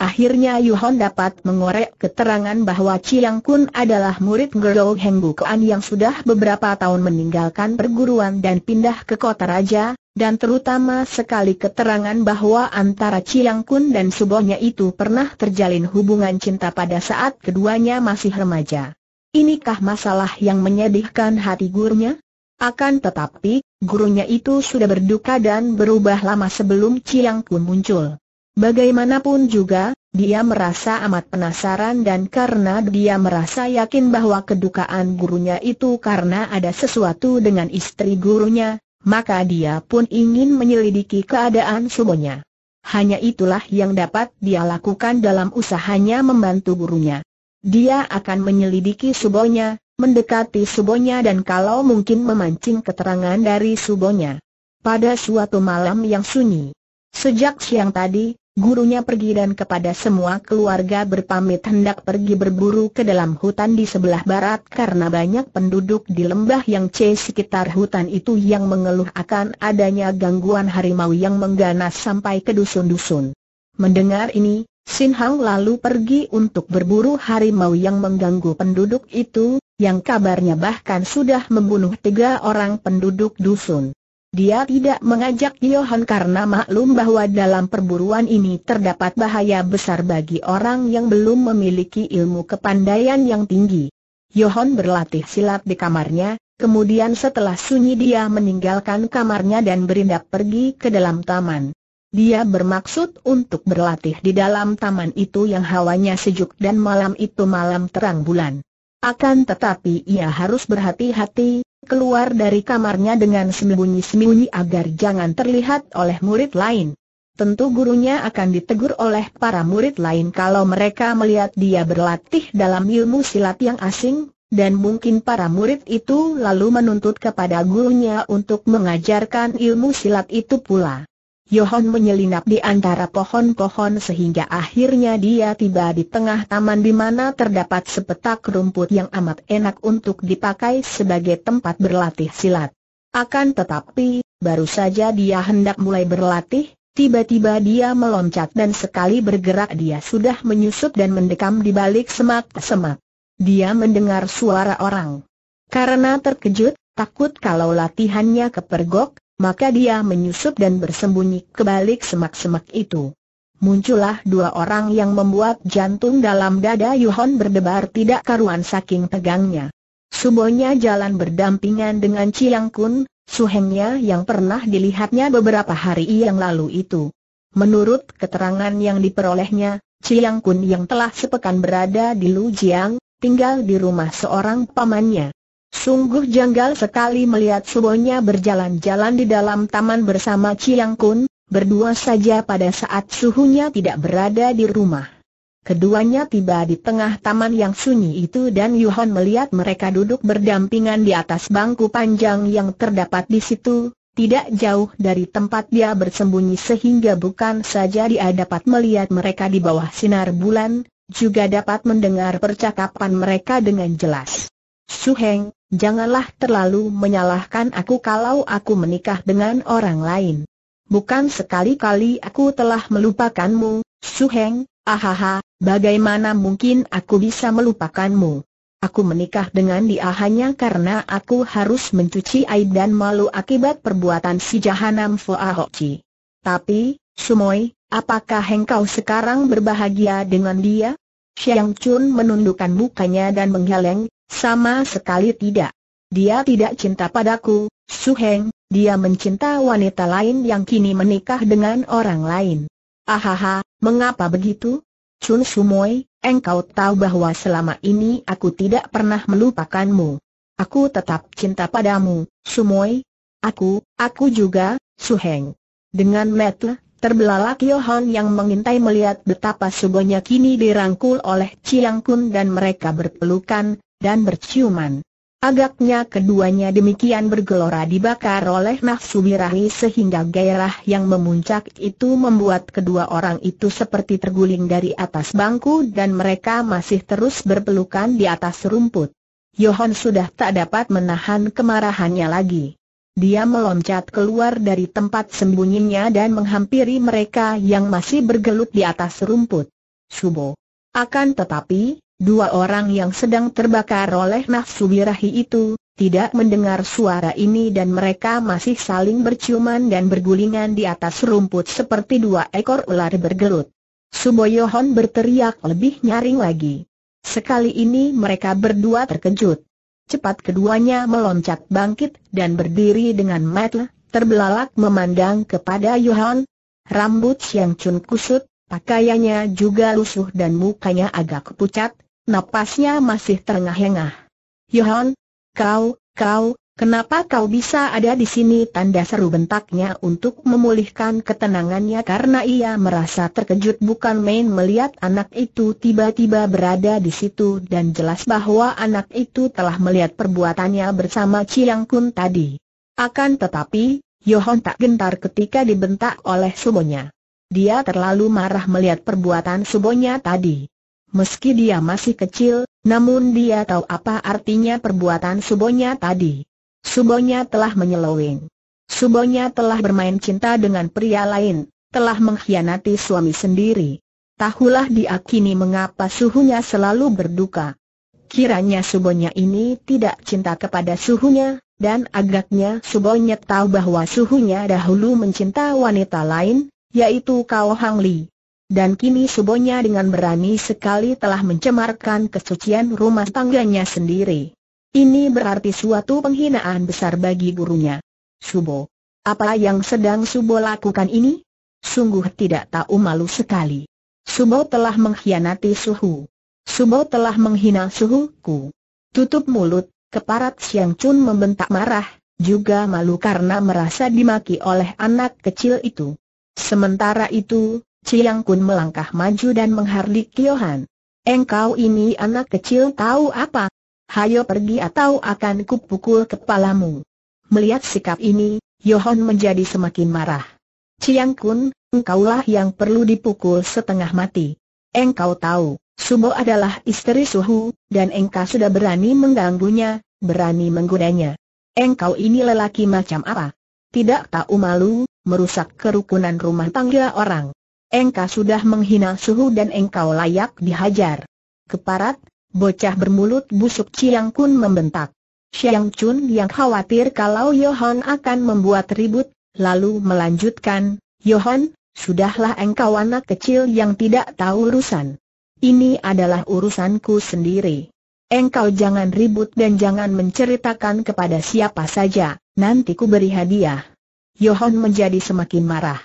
Akhirnya Yuhon dapat mengorek keterangan bahwa Chiang Kun adalah murid Gerou Heng Bukuan yang sudah beberapa tahun meninggalkan perguruan dan pindah ke kota raja, dan terutama sekali keterangan bahwa antara Chiang Kun dan subohnya itu pernah terjalin hubungan cinta pada saat keduanya masih remaja. Inikah masalah yang menyedihkan hati gurunya? Akan tetapi, gurunya itu sudah berduka dan berubah lama sebelum Chiang Kun muncul. Bagaimanapun juga, dia merasa amat penasaran dan karena dia merasa yakin bahwa kedukaan gurunya itu karena ada sesuatu dengan istri gurunya, maka dia pun ingin menyelidiki keadaan subonya. Hanya itulah yang dapat dia lakukan dalam usahanya membantu gurunya. Dia akan menyelidiki Subonya, mendekati Subonya dan kalau mungkin memancing keterangan dari Subonya. Pada suatu malam yang sunyi. Sejak siang tadi, gurunya pergi dan kepada semua keluarga berpamit hendak pergi berburu ke dalam hutan di sebelah barat karena banyak penduduk di lembah yang C sekitar hutan itu yang mengeluh akan adanya gangguan harimau yang mengganas sampai ke dusun-dusun. Mendengar ini, Sin Hang lalu pergi untuk berburu harimau yang mengganggu penduduk itu, yang kabarnya bahkan sudah membunuh tiga orang penduduk dusun. Dia tidak mengajak Johan karena maklum bahwa dalam perburuan ini terdapat bahaya besar bagi orang yang belum memiliki ilmu kepandaian yang tinggi. Johan berlatih silat di kamarnya, kemudian setelah sunyi dia meninggalkan kamarnya dan berindak pergi ke dalam taman. Dia bermaksud untuk berlatih di dalam taman itu yang hawanya sejuk dan malam itu malam terang bulan. Akan tetapi ia harus berhati-hati, keluar dari kamarnya dengan sembunyi-sembunyi agar jangan terlihat oleh murid lain. Tentu gurunya akan ditegur oleh para murid lain kalau mereka melihat dia berlatih dalam ilmu silat yang asing, dan mungkin para murid itu lalu menuntut kepada gurunya untuk mengajarkan ilmu silat itu pula. Yohon menyelinap di antara pohon-pohon sehingga akhirnya dia tiba di tengah taman di mana terdapat sepetak rumput yang amat enak untuk dipakai sebagai tempat berlatih silat. Akan tetapi, baru saja dia hendak mulai berlatih, tiba-tiba dia meloncat dan sekali bergerak dia sudah menyusup dan mendekam di balik semak-semak. Dia mendengar suara orang. Karena terkejut, takut kalau latihannya kepergok, maka dia menyusup dan bersembunyi ke balik semak-semak itu. Muncullah dua orang yang membuat jantung dalam dada Yuhon berdebar tidak karuan saking tegangnya. Subonya jalan berdampingan dengan Chiang Kun, suhengnya yang pernah dilihatnya beberapa hari yang lalu itu. Menurut keterangan yang diperolehnya, Chiang Kun yang telah sepekan berada di Lujiang, tinggal di rumah seorang pamannya. Sungguh janggal sekali melihat Subonya berjalan-jalan di dalam taman bersama Chiang Kun, berdua saja pada saat suhunya tidak berada di rumah. Keduanya tiba di tengah taman yang sunyi itu dan Yuhan melihat mereka duduk berdampingan di atas bangku panjang yang terdapat di situ, tidak jauh dari tempat dia bersembunyi sehingga bukan saja dia dapat melihat mereka di bawah sinar bulan, juga dapat mendengar percakapan mereka dengan jelas. Suheng, janganlah terlalu menyalahkan aku kalau aku menikah dengan orang lain. Bukan sekali-kali aku telah melupakanmu, Suheng, ahaha, bagaimana mungkin aku bisa melupakanmu? Aku menikah dengan dia hanya karena aku harus mencuci aib dan malu akibat perbuatan si Jahanam Fuahochi. Tapi, Sumoy, apakah engkau sekarang berbahagia dengan dia? Xiang Chun menundukkan mukanya dan menggeleng, sama sekali tidak. Dia tidak cinta padaku, Su Heng, dia mencinta wanita lain yang kini menikah dengan orang lain. Ahaha, mengapa begitu? Chun Sumoy, engkau tahu bahwa selama ini aku tidak pernah melupakanmu. Aku tetap cinta padamu, Sumoy. Aku, aku juga, Su Heng. Dengan metle, terbelalak Yohan yang mengintai melihat betapa Subonya kini dirangkul oleh Chiang Kun dan mereka berpelukan, dan berciuman. Agaknya keduanya demikian bergelora dibakar oleh nafsu birahi sehingga gairah yang memuncak itu membuat kedua orang itu seperti terguling dari atas bangku dan mereka masih terus berpelukan di atas rumput. Yohan sudah tak dapat menahan kemarahannya lagi. Dia meloncat keluar dari tempat sembunyinya dan menghampiri mereka yang masih bergelut di atas rumput. Subo. Akan tetapi, Dua orang yang sedang terbakar oleh nafsu birahi itu, tidak mendengar suara ini dan mereka masih saling berciuman dan bergulingan di atas rumput seperti dua ekor ular bergelut. Suboyohon berteriak lebih nyaring lagi. Sekali ini mereka berdua terkejut. Cepat keduanya meloncat bangkit dan berdiri dengan mata terbelalak memandang kepada Yohan. Rambut Siang cun kusut, pakaiannya juga lusuh dan mukanya agak pucat, napasnya masih terengah-engah. Yohan, kau, kau, kenapa kau bisa ada di sini? Tanda seru bentaknya untuk memulihkan ketenangannya karena ia merasa terkejut bukan main melihat anak itu tiba-tiba berada di situ dan jelas bahwa anak itu telah melihat perbuatannya bersama Chiang Kun tadi. Akan tetapi, Yohan tak gentar ketika dibentak oleh subonya. Dia terlalu marah melihat perbuatan subonya tadi. Meski dia masih kecil, namun dia tahu apa artinya perbuatan Subonya tadi. Subonya telah menyeloweng. Subonya telah bermain cinta dengan pria lain, telah mengkhianati suami sendiri. Tahulah dia kini mengapa suhunya selalu berduka. Kiranya Subonya ini tidak cinta kepada suhunya, dan agaknya Subonya tahu bahwa suhunya dahulu mencinta wanita lain, yaitu kau Hang Li dan kini Subonya dengan berani sekali telah mencemarkan kesucian rumah tangganya sendiri. Ini berarti suatu penghinaan besar bagi gurunya. Subo, apa yang sedang Subo lakukan ini? Sungguh tidak tahu malu sekali. Subo telah mengkhianati Suhu. Subo telah menghina Suhuku. Tutup mulut, keparat Siang Chun membentak marah, juga malu karena merasa dimaki oleh anak kecil itu. Sementara itu, Ciyang Kun melangkah maju dan menghardik Kiohan. Engkau ini anak kecil tahu apa? Hayo pergi atau akan kupukul kepalamu. Melihat sikap ini, Yohon menjadi semakin marah. Ciyang Kun, engkaulah yang perlu dipukul setengah mati. Engkau tahu, Sumo adalah istri Suhu, dan engkau sudah berani mengganggunya, berani menggodanya. Engkau ini lelaki macam apa? Tidak tahu malu, merusak kerukunan rumah tangga orang engkau sudah menghina suhu dan engkau layak dihajar. Keparat, bocah bermulut busuk Chiang Kun membentak. Chiang Chun yang khawatir kalau Yohan akan membuat ribut, lalu melanjutkan, Yohan, sudahlah engkau anak kecil yang tidak tahu urusan. Ini adalah urusanku sendiri. Engkau jangan ribut dan jangan menceritakan kepada siapa saja, nanti ku beri hadiah. Yohan menjadi semakin marah.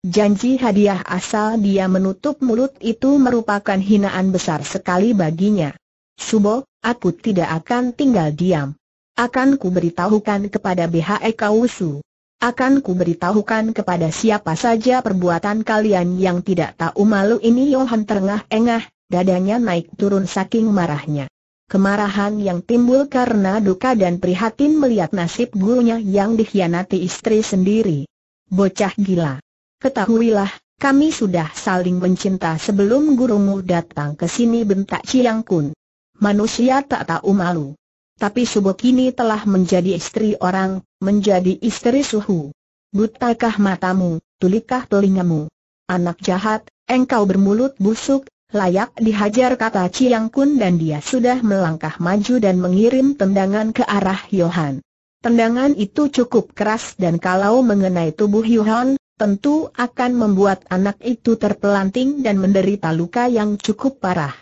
Janji hadiah asal dia menutup mulut itu merupakan hinaan besar sekali baginya. Subo, aku tidak akan tinggal diam. Akan ku beritahukan kepada BHE Kausu. Akan ku beritahukan kepada siapa saja perbuatan kalian yang tidak tahu malu ini Yohan terengah-engah, dadanya naik turun saking marahnya. Kemarahan yang timbul karena duka dan prihatin melihat nasib gurunya yang dikhianati istri sendiri. Bocah gila. Ketahuilah, kami sudah saling mencinta sebelum gurumu datang ke sini bentak Ciang Kun. Manusia tak tahu malu. Tapi subuh kini telah menjadi istri orang, menjadi istri suhu. Butakah matamu, tulikah telingamu? Anak jahat, engkau bermulut busuk, layak dihajar kata Ciang Kun dan dia sudah melangkah maju dan mengirim tendangan ke arah Yohan. Tendangan itu cukup keras dan kalau mengenai tubuh Yohan, tentu akan membuat anak itu terpelanting dan menderita luka yang cukup parah.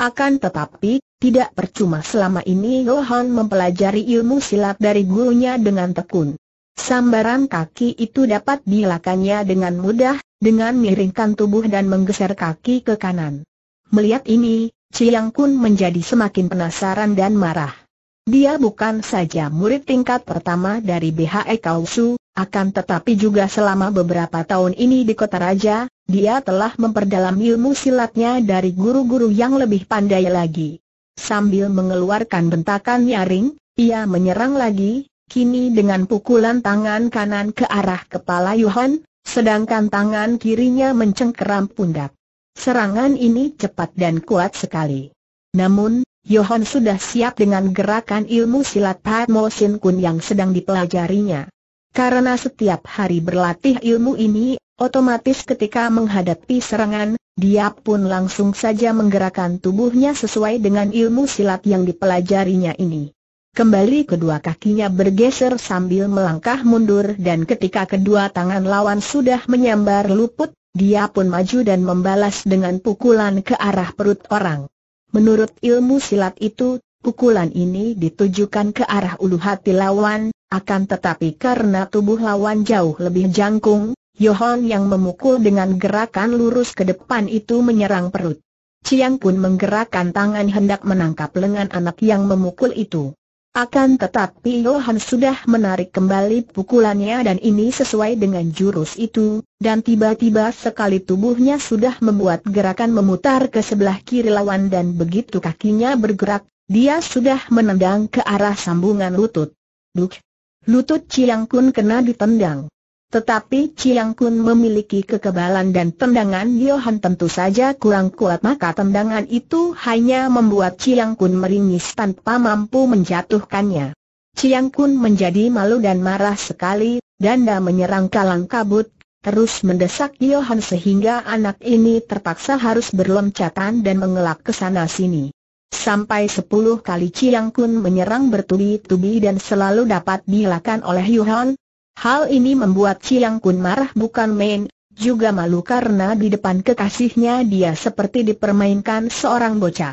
Akan tetapi, tidak percuma selama ini Johan mempelajari ilmu silat dari gurunya dengan tekun. Sambaran kaki itu dapat dilakannya dengan mudah, dengan miringkan tubuh dan menggeser kaki ke kanan. Melihat ini, Chiang Kun menjadi semakin penasaran dan marah. Dia bukan saja murid tingkat pertama dari BHE Kausu, akan tetapi juga selama beberapa tahun ini di kota raja, dia telah memperdalam ilmu silatnya dari guru-guru yang lebih pandai lagi. Sambil mengeluarkan bentakan nyaring, ia menyerang lagi, kini dengan pukulan tangan kanan ke arah kepala Yuhan, sedangkan tangan kirinya mencengkeram pundak. Serangan ini cepat dan kuat sekali. Namun, Yohan sudah siap dengan gerakan ilmu silat Mo Sin Kun yang sedang dipelajarinya. Karena setiap hari berlatih ilmu ini, otomatis ketika menghadapi serangan, dia pun langsung saja menggerakkan tubuhnya sesuai dengan ilmu silat yang dipelajarinya ini. Kembali kedua kakinya bergeser sambil melangkah mundur dan ketika kedua tangan lawan sudah menyambar luput, dia pun maju dan membalas dengan pukulan ke arah perut orang. Menurut ilmu silat itu, pukulan ini ditujukan ke arah ulu hati lawan, akan tetapi karena tubuh lawan jauh lebih jangkung, Yohon yang memukul dengan gerakan lurus ke depan itu menyerang perut. Ciang pun menggerakkan tangan hendak menangkap lengan anak yang memukul itu. Akan tetapi Johan sudah menarik kembali pukulannya dan ini sesuai dengan jurus itu, dan tiba-tiba sekali tubuhnya sudah membuat gerakan memutar ke sebelah kiri lawan dan begitu kakinya bergerak, dia sudah menendang ke arah sambungan lutut. Duk! Lutut Chiang Kun kena ditendang. Tetapi Chiang Kun memiliki kekebalan dan tendangan Yohan tentu saja kurang kuat maka tendangan itu hanya membuat Chiang Kun meringis tanpa mampu menjatuhkannya. Chiang Kun menjadi malu dan marah sekali, danda menyerang kalang kabut, terus mendesak Yohan sehingga anak ini terpaksa harus berloncatan dan mengelak ke sana sini. Sampai sepuluh kali Chiang Kun menyerang bertubi-tubi dan selalu dapat dilakukan oleh Yohan. Hal ini membuat Chiang Kun marah bukan main, juga malu karena di depan kekasihnya dia seperti dipermainkan seorang bocah.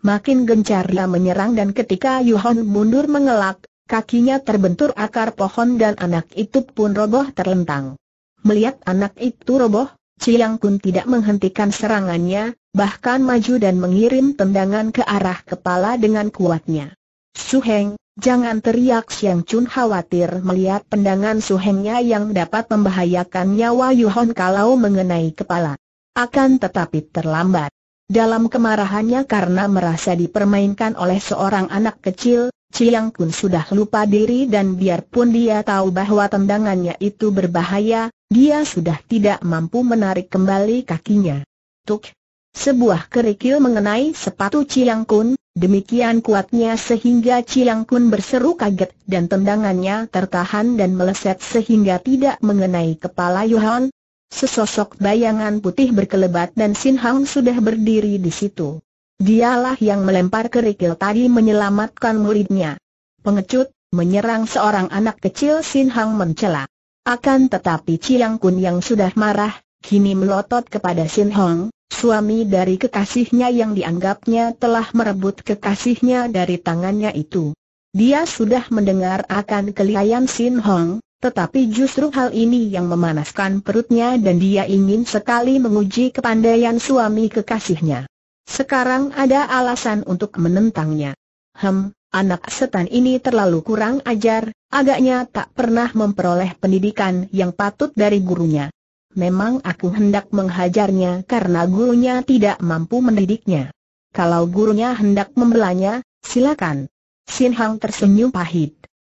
Makin gencar dia menyerang dan ketika Yuhon mundur mengelak, kakinya terbentur akar pohon dan anak itu pun roboh terlentang. Melihat anak itu roboh, Chiang Kun tidak menghentikan serangannya, bahkan maju dan mengirim tendangan ke arah kepala dengan kuatnya. Suheng, jangan teriak Siang Chun khawatir melihat pendangan Suhengnya yang dapat membahayakan nyawa Yuhon kalau mengenai kepala. Akan tetapi terlambat. Dalam kemarahannya karena merasa dipermainkan oleh seorang anak kecil, Chiang Kun sudah lupa diri dan biarpun dia tahu bahwa tendangannya itu berbahaya, dia sudah tidak mampu menarik kembali kakinya. Tuk! Sebuah kerikil mengenai sepatu Chiang Kun, Demikian kuatnya sehingga Chiang Kun berseru kaget dan tendangannya tertahan dan meleset sehingga tidak mengenai kepala Yuhan. Sesosok bayangan putih berkelebat dan Sin Hang sudah berdiri di situ. Dialah yang melempar kerikil tadi menyelamatkan muridnya. Pengecut, menyerang seorang anak kecil Sin Hang mencela. Akan tetapi Chiang Kun yang sudah marah, kini melotot kepada Sin Hang, suami dari kekasihnya yang dianggapnya telah merebut kekasihnya dari tangannya itu. Dia sudah mendengar akan kelihayan Sin Hong, tetapi justru hal ini yang memanaskan perutnya dan dia ingin sekali menguji kepandaian suami kekasihnya. Sekarang ada alasan untuk menentangnya. Hem, anak setan ini terlalu kurang ajar, agaknya tak pernah memperoleh pendidikan yang patut dari gurunya memang aku hendak menghajarnya karena gurunya tidak mampu mendidiknya. Kalau gurunya hendak membelanya, silakan. Sin Hang tersenyum pahit.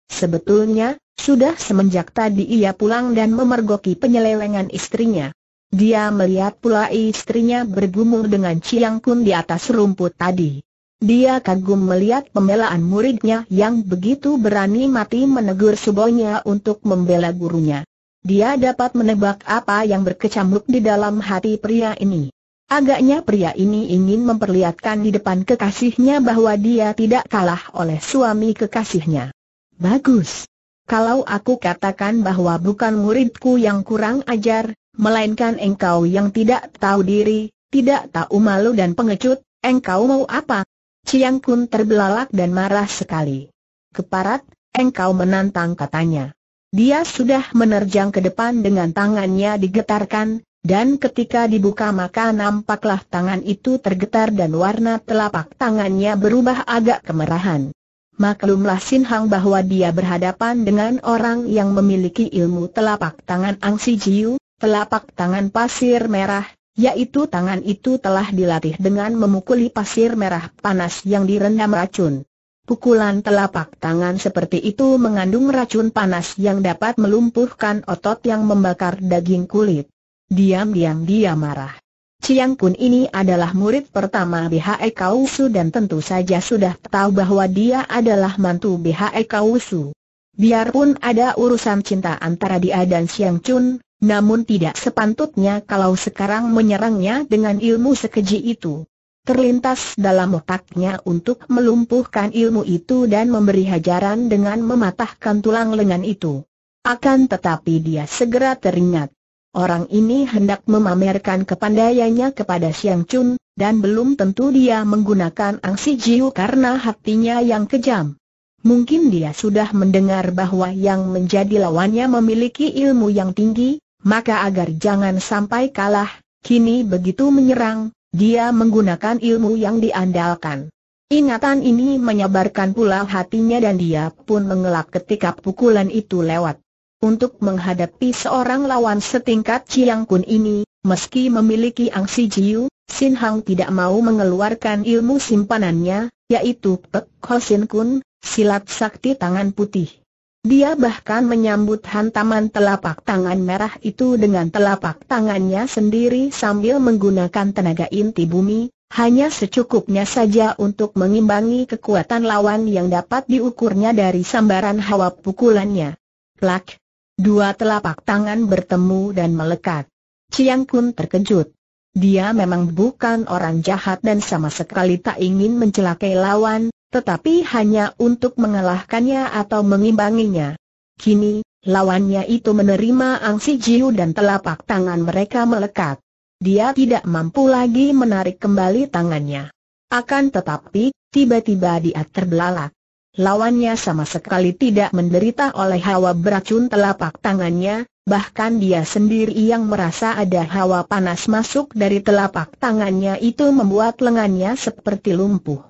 Sebetulnya, sudah semenjak tadi ia pulang dan memergoki penyelewengan istrinya. Dia melihat pula istrinya bergumul dengan Chiang Kun di atas rumput tadi. Dia kagum melihat pembelaan muridnya yang begitu berani mati menegur subonya untuk membela gurunya dia dapat menebak apa yang berkecamuk di dalam hati pria ini. Agaknya pria ini ingin memperlihatkan di depan kekasihnya bahwa dia tidak kalah oleh suami kekasihnya. Bagus. Kalau aku katakan bahwa bukan muridku yang kurang ajar, melainkan engkau yang tidak tahu diri, tidak tahu malu dan pengecut, engkau mau apa? Ciang Kun terbelalak dan marah sekali. Keparat, engkau menantang katanya. Dia sudah menerjang ke depan dengan tangannya digetarkan, dan ketika dibuka maka nampaklah tangan itu tergetar dan warna telapak tangannya berubah agak kemerahan. Maklumlah Sin Hang bahwa dia berhadapan dengan orang yang memiliki ilmu telapak tangan Ang Si Jiu, telapak tangan pasir merah, yaitu tangan itu telah dilatih dengan memukuli pasir merah panas yang direndam racun. Pukulan telapak tangan seperti itu mengandung racun panas yang dapat melumpuhkan otot yang membakar daging kulit. Diam-diam dia marah. Ciang Kun ini adalah murid pertama BHE Kausu dan tentu saja sudah tahu bahwa dia adalah mantu BHE Kausu. Biarpun ada urusan cinta antara dia dan Siang Chun, namun tidak sepantutnya kalau sekarang menyerangnya dengan ilmu sekeji itu terlintas dalam otaknya untuk melumpuhkan ilmu itu dan memberi hajaran dengan mematahkan tulang lengan itu. Akan tetapi dia segera teringat. Orang ini hendak memamerkan kepandaiannya kepada Siang Chun, dan belum tentu dia menggunakan angsi jiu karena hatinya yang kejam. Mungkin dia sudah mendengar bahwa yang menjadi lawannya memiliki ilmu yang tinggi, maka agar jangan sampai kalah, kini begitu menyerang, dia menggunakan ilmu yang diandalkan. Ingatan ini menyebarkan pula hatinya dan dia pun mengelak ketika pukulan itu lewat. Untuk menghadapi seorang lawan setingkat Chiang Kun ini, meski memiliki angsi jiu, Sin Hang tidak mau mengeluarkan ilmu simpanannya, yaitu Pek Ho Sin Kun, silat sakti tangan putih. Dia bahkan menyambut hantaman telapak tangan merah itu dengan telapak tangannya sendiri sambil menggunakan tenaga inti bumi, hanya secukupnya saja untuk mengimbangi kekuatan lawan yang dapat diukurnya dari sambaran hawa pukulannya. Plak! Dua telapak tangan bertemu dan melekat. Ciang Kun terkejut. Dia memang bukan orang jahat dan sama sekali tak ingin mencelakai lawan, tetapi hanya untuk mengalahkannya atau mengimbanginya. Kini, lawannya itu menerima angsi jiu dan telapak tangan mereka melekat. Dia tidak mampu lagi menarik kembali tangannya. Akan tetapi, tiba-tiba dia terbelalak. Lawannya sama sekali tidak menderita oleh hawa beracun telapak tangannya, bahkan dia sendiri yang merasa ada hawa panas masuk dari telapak tangannya itu membuat lengannya seperti lumpuh.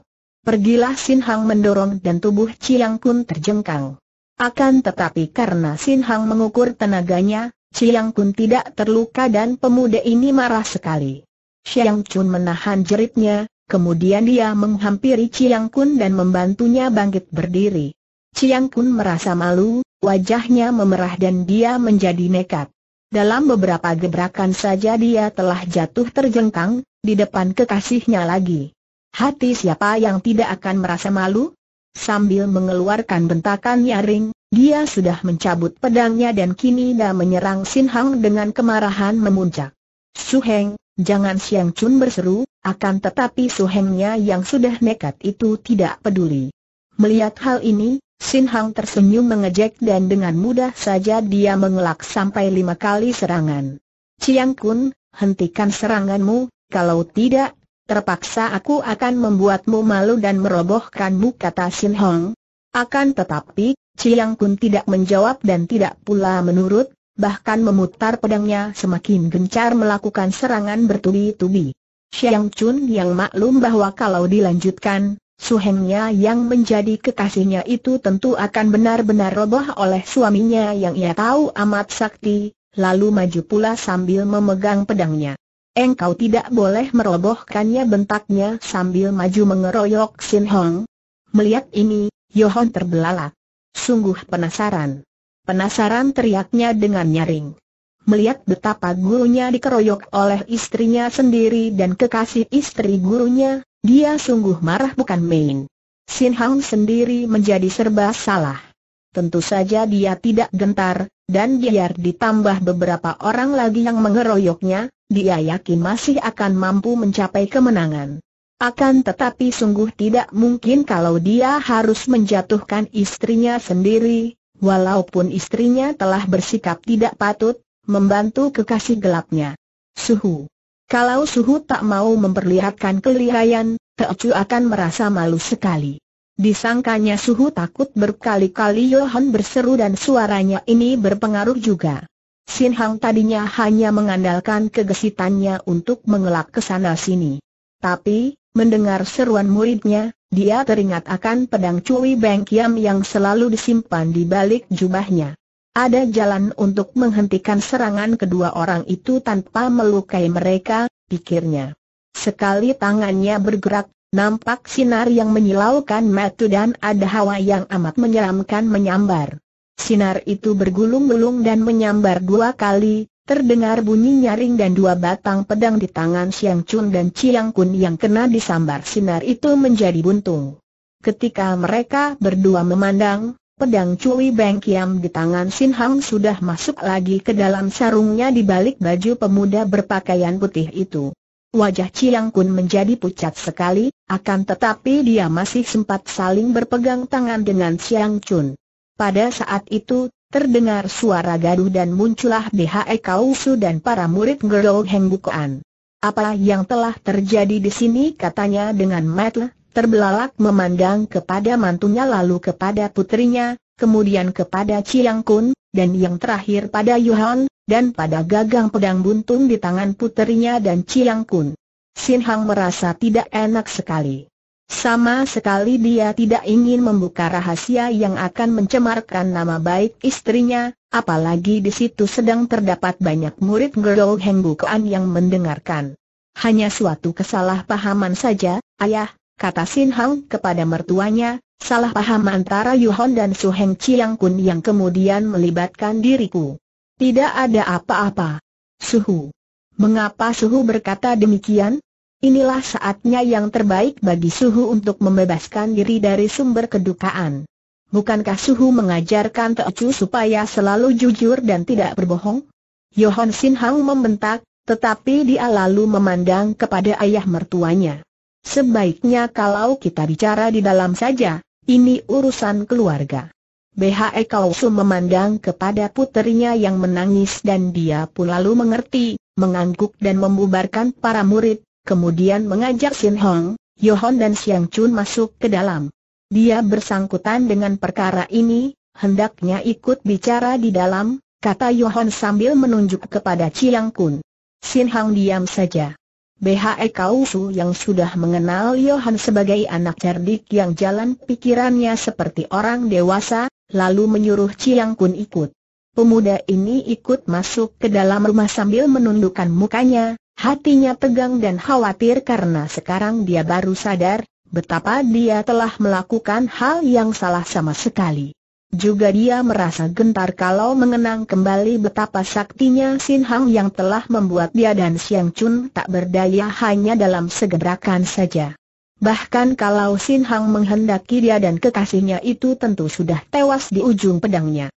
Pergilah Sin Hang mendorong dan tubuh Chiang Kun terjengkang. Akan tetapi karena Sin Hang mengukur tenaganya, Chiang Kun tidak terluka dan pemuda ini marah sekali. Chiang Chun menahan jeritnya, kemudian dia menghampiri Chiang Kun dan membantunya bangkit berdiri. Chiang Kun merasa malu, wajahnya memerah dan dia menjadi nekat. Dalam beberapa gebrakan saja dia telah jatuh terjengkang, di depan kekasihnya lagi. Hati siapa yang tidak akan merasa malu? Sambil mengeluarkan bentakan nyaring, dia sudah mencabut pedangnya dan kini dia menyerang Sin Hang dengan kemarahan memuncak. Su Heng, jangan Siang Chun berseru, akan tetapi Su Hengnya yang sudah nekat itu tidak peduli. Melihat hal ini, Sin Hang tersenyum mengejek dan dengan mudah saja dia mengelak sampai lima kali serangan. Ciang Kun, hentikan seranganmu, kalau tidak, Terpaksa aku akan membuatmu malu dan merobohkanmu kata Sin Hong. Akan tetapi, Chiang Kun tidak menjawab dan tidak pula menurut, bahkan memutar pedangnya semakin gencar melakukan serangan bertubi-tubi. Chiang Chun yang maklum bahwa kalau dilanjutkan, suhengnya yang menjadi kekasihnya itu tentu akan benar-benar roboh oleh suaminya yang ia tahu amat sakti, lalu maju pula sambil memegang pedangnya. Engkau tidak boleh merobohkannya bentaknya sambil maju mengeroyok Sin Hong. Melihat ini, Yohon terbelalak. Sungguh penasaran. Penasaran teriaknya dengan nyaring. Melihat betapa gurunya dikeroyok oleh istrinya sendiri dan kekasih istri gurunya, dia sungguh marah bukan main. Sin Hong sendiri menjadi serba salah tentu saja dia tidak gentar, dan biar ditambah beberapa orang lagi yang mengeroyoknya, dia yakin masih akan mampu mencapai kemenangan. Akan tetapi sungguh tidak mungkin kalau dia harus menjatuhkan istrinya sendiri, walaupun istrinya telah bersikap tidak patut, membantu kekasih gelapnya. Suhu. Kalau Suhu tak mau memperlihatkan kelihayan, Teocu akan merasa malu sekali. Disangkanya suhu takut berkali-kali Yohan berseru dan suaranya ini berpengaruh juga. Sin Hang tadinya hanya mengandalkan kegesitannya untuk mengelak ke sana sini. Tapi, mendengar seruan muridnya, dia teringat akan pedang cuwi Beng yang selalu disimpan di balik jubahnya. Ada jalan untuk menghentikan serangan kedua orang itu tanpa melukai mereka, pikirnya. Sekali tangannya bergerak, Nampak sinar yang menyilaukan mata dan ada hawa yang amat menyeramkan menyambar. Sinar itu bergulung-gulung dan menyambar dua kali, terdengar bunyi nyaring dan dua batang pedang di tangan Siang Chun dan Chiang Kun yang kena disambar sinar itu menjadi buntung. Ketika mereka berdua memandang, pedang Cui Beng Kiam di tangan Sin Hang sudah masuk lagi ke dalam sarungnya di balik baju pemuda berpakaian putih itu. Wajah Chiang Kun menjadi pucat sekali, akan tetapi dia masih sempat saling berpegang tangan dengan Chiang Chun. Pada saat itu, terdengar suara gaduh dan muncullah DHE Kausu dan para murid Gerol Heng Bukoan. Apa yang telah terjadi di sini katanya dengan metel, terbelalak memandang kepada mantunya lalu kepada putrinya, kemudian kepada Chiang Kun, dan yang terakhir pada Yuhan, dan pada gagang pedang buntung di tangan puterinya dan Chiang Kun. Sin Hang merasa tidak enak sekali. Sama sekali dia tidak ingin membuka rahasia yang akan mencemarkan nama baik istrinya, apalagi di situ sedang terdapat banyak murid Gerol Heng Bukuan yang mendengarkan. Hanya suatu kesalahpahaman saja, ayah, kata Sin Hang kepada mertuanya, Salah paham antara Yuhon dan Su Heng Chiang Kun yang kemudian melibatkan diriku. Tidak ada apa-apa. Suhu. Mengapa Suhu berkata demikian? Inilah saatnya yang terbaik bagi Suhu untuk membebaskan diri dari sumber kedukaan. Bukankah Suhu mengajarkan Chu supaya selalu jujur dan tidak berbohong? Yohon Sin Hang membentak, tetapi dia lalu memandang kepada ayah mertuanya. Sebaiknya kalau kita bicara di dalam saja, ini urusan keluarga. BHE Kausu memandang kepada puterinya yang menangis dan dia pun lalu mengerti, mengangguk dan membubarkan para murid, kemudian mengajak Sin Hong, Yohon dan Siang Chun masuk ke dalam. Dia bersangkutan dengan perkara ini, hendaknya ikut bicara di dalam, kata Yohon sambil menunjuk kepada Chiang Kun. Sin Hong diam saja. BHE Kausu yang sudah mengenal Johan sebagai anak cerdik yang jalan pikirannya seperti orang dewasa, lalu menyuruh Chiang Kun ikut. Pemuda ini ikut masuk ke dalam rumah sambil menundukkan mukanya, hatinya tegang dan khawatir karena sekarang dia baru sadar betapa dia telah melakukan hal yang salah sama sekali. Juga dia merasa gentar kalau mengenang kembali betapa saktinya Sin Hang yang telah membuat dia dan Siang Chun tak berdaya hanya dalam segerakan saja. Bahkan kalau Sin Hang menghendaki dia dan kekasihnya itu tentu sudah tewas di ujung pedangnya.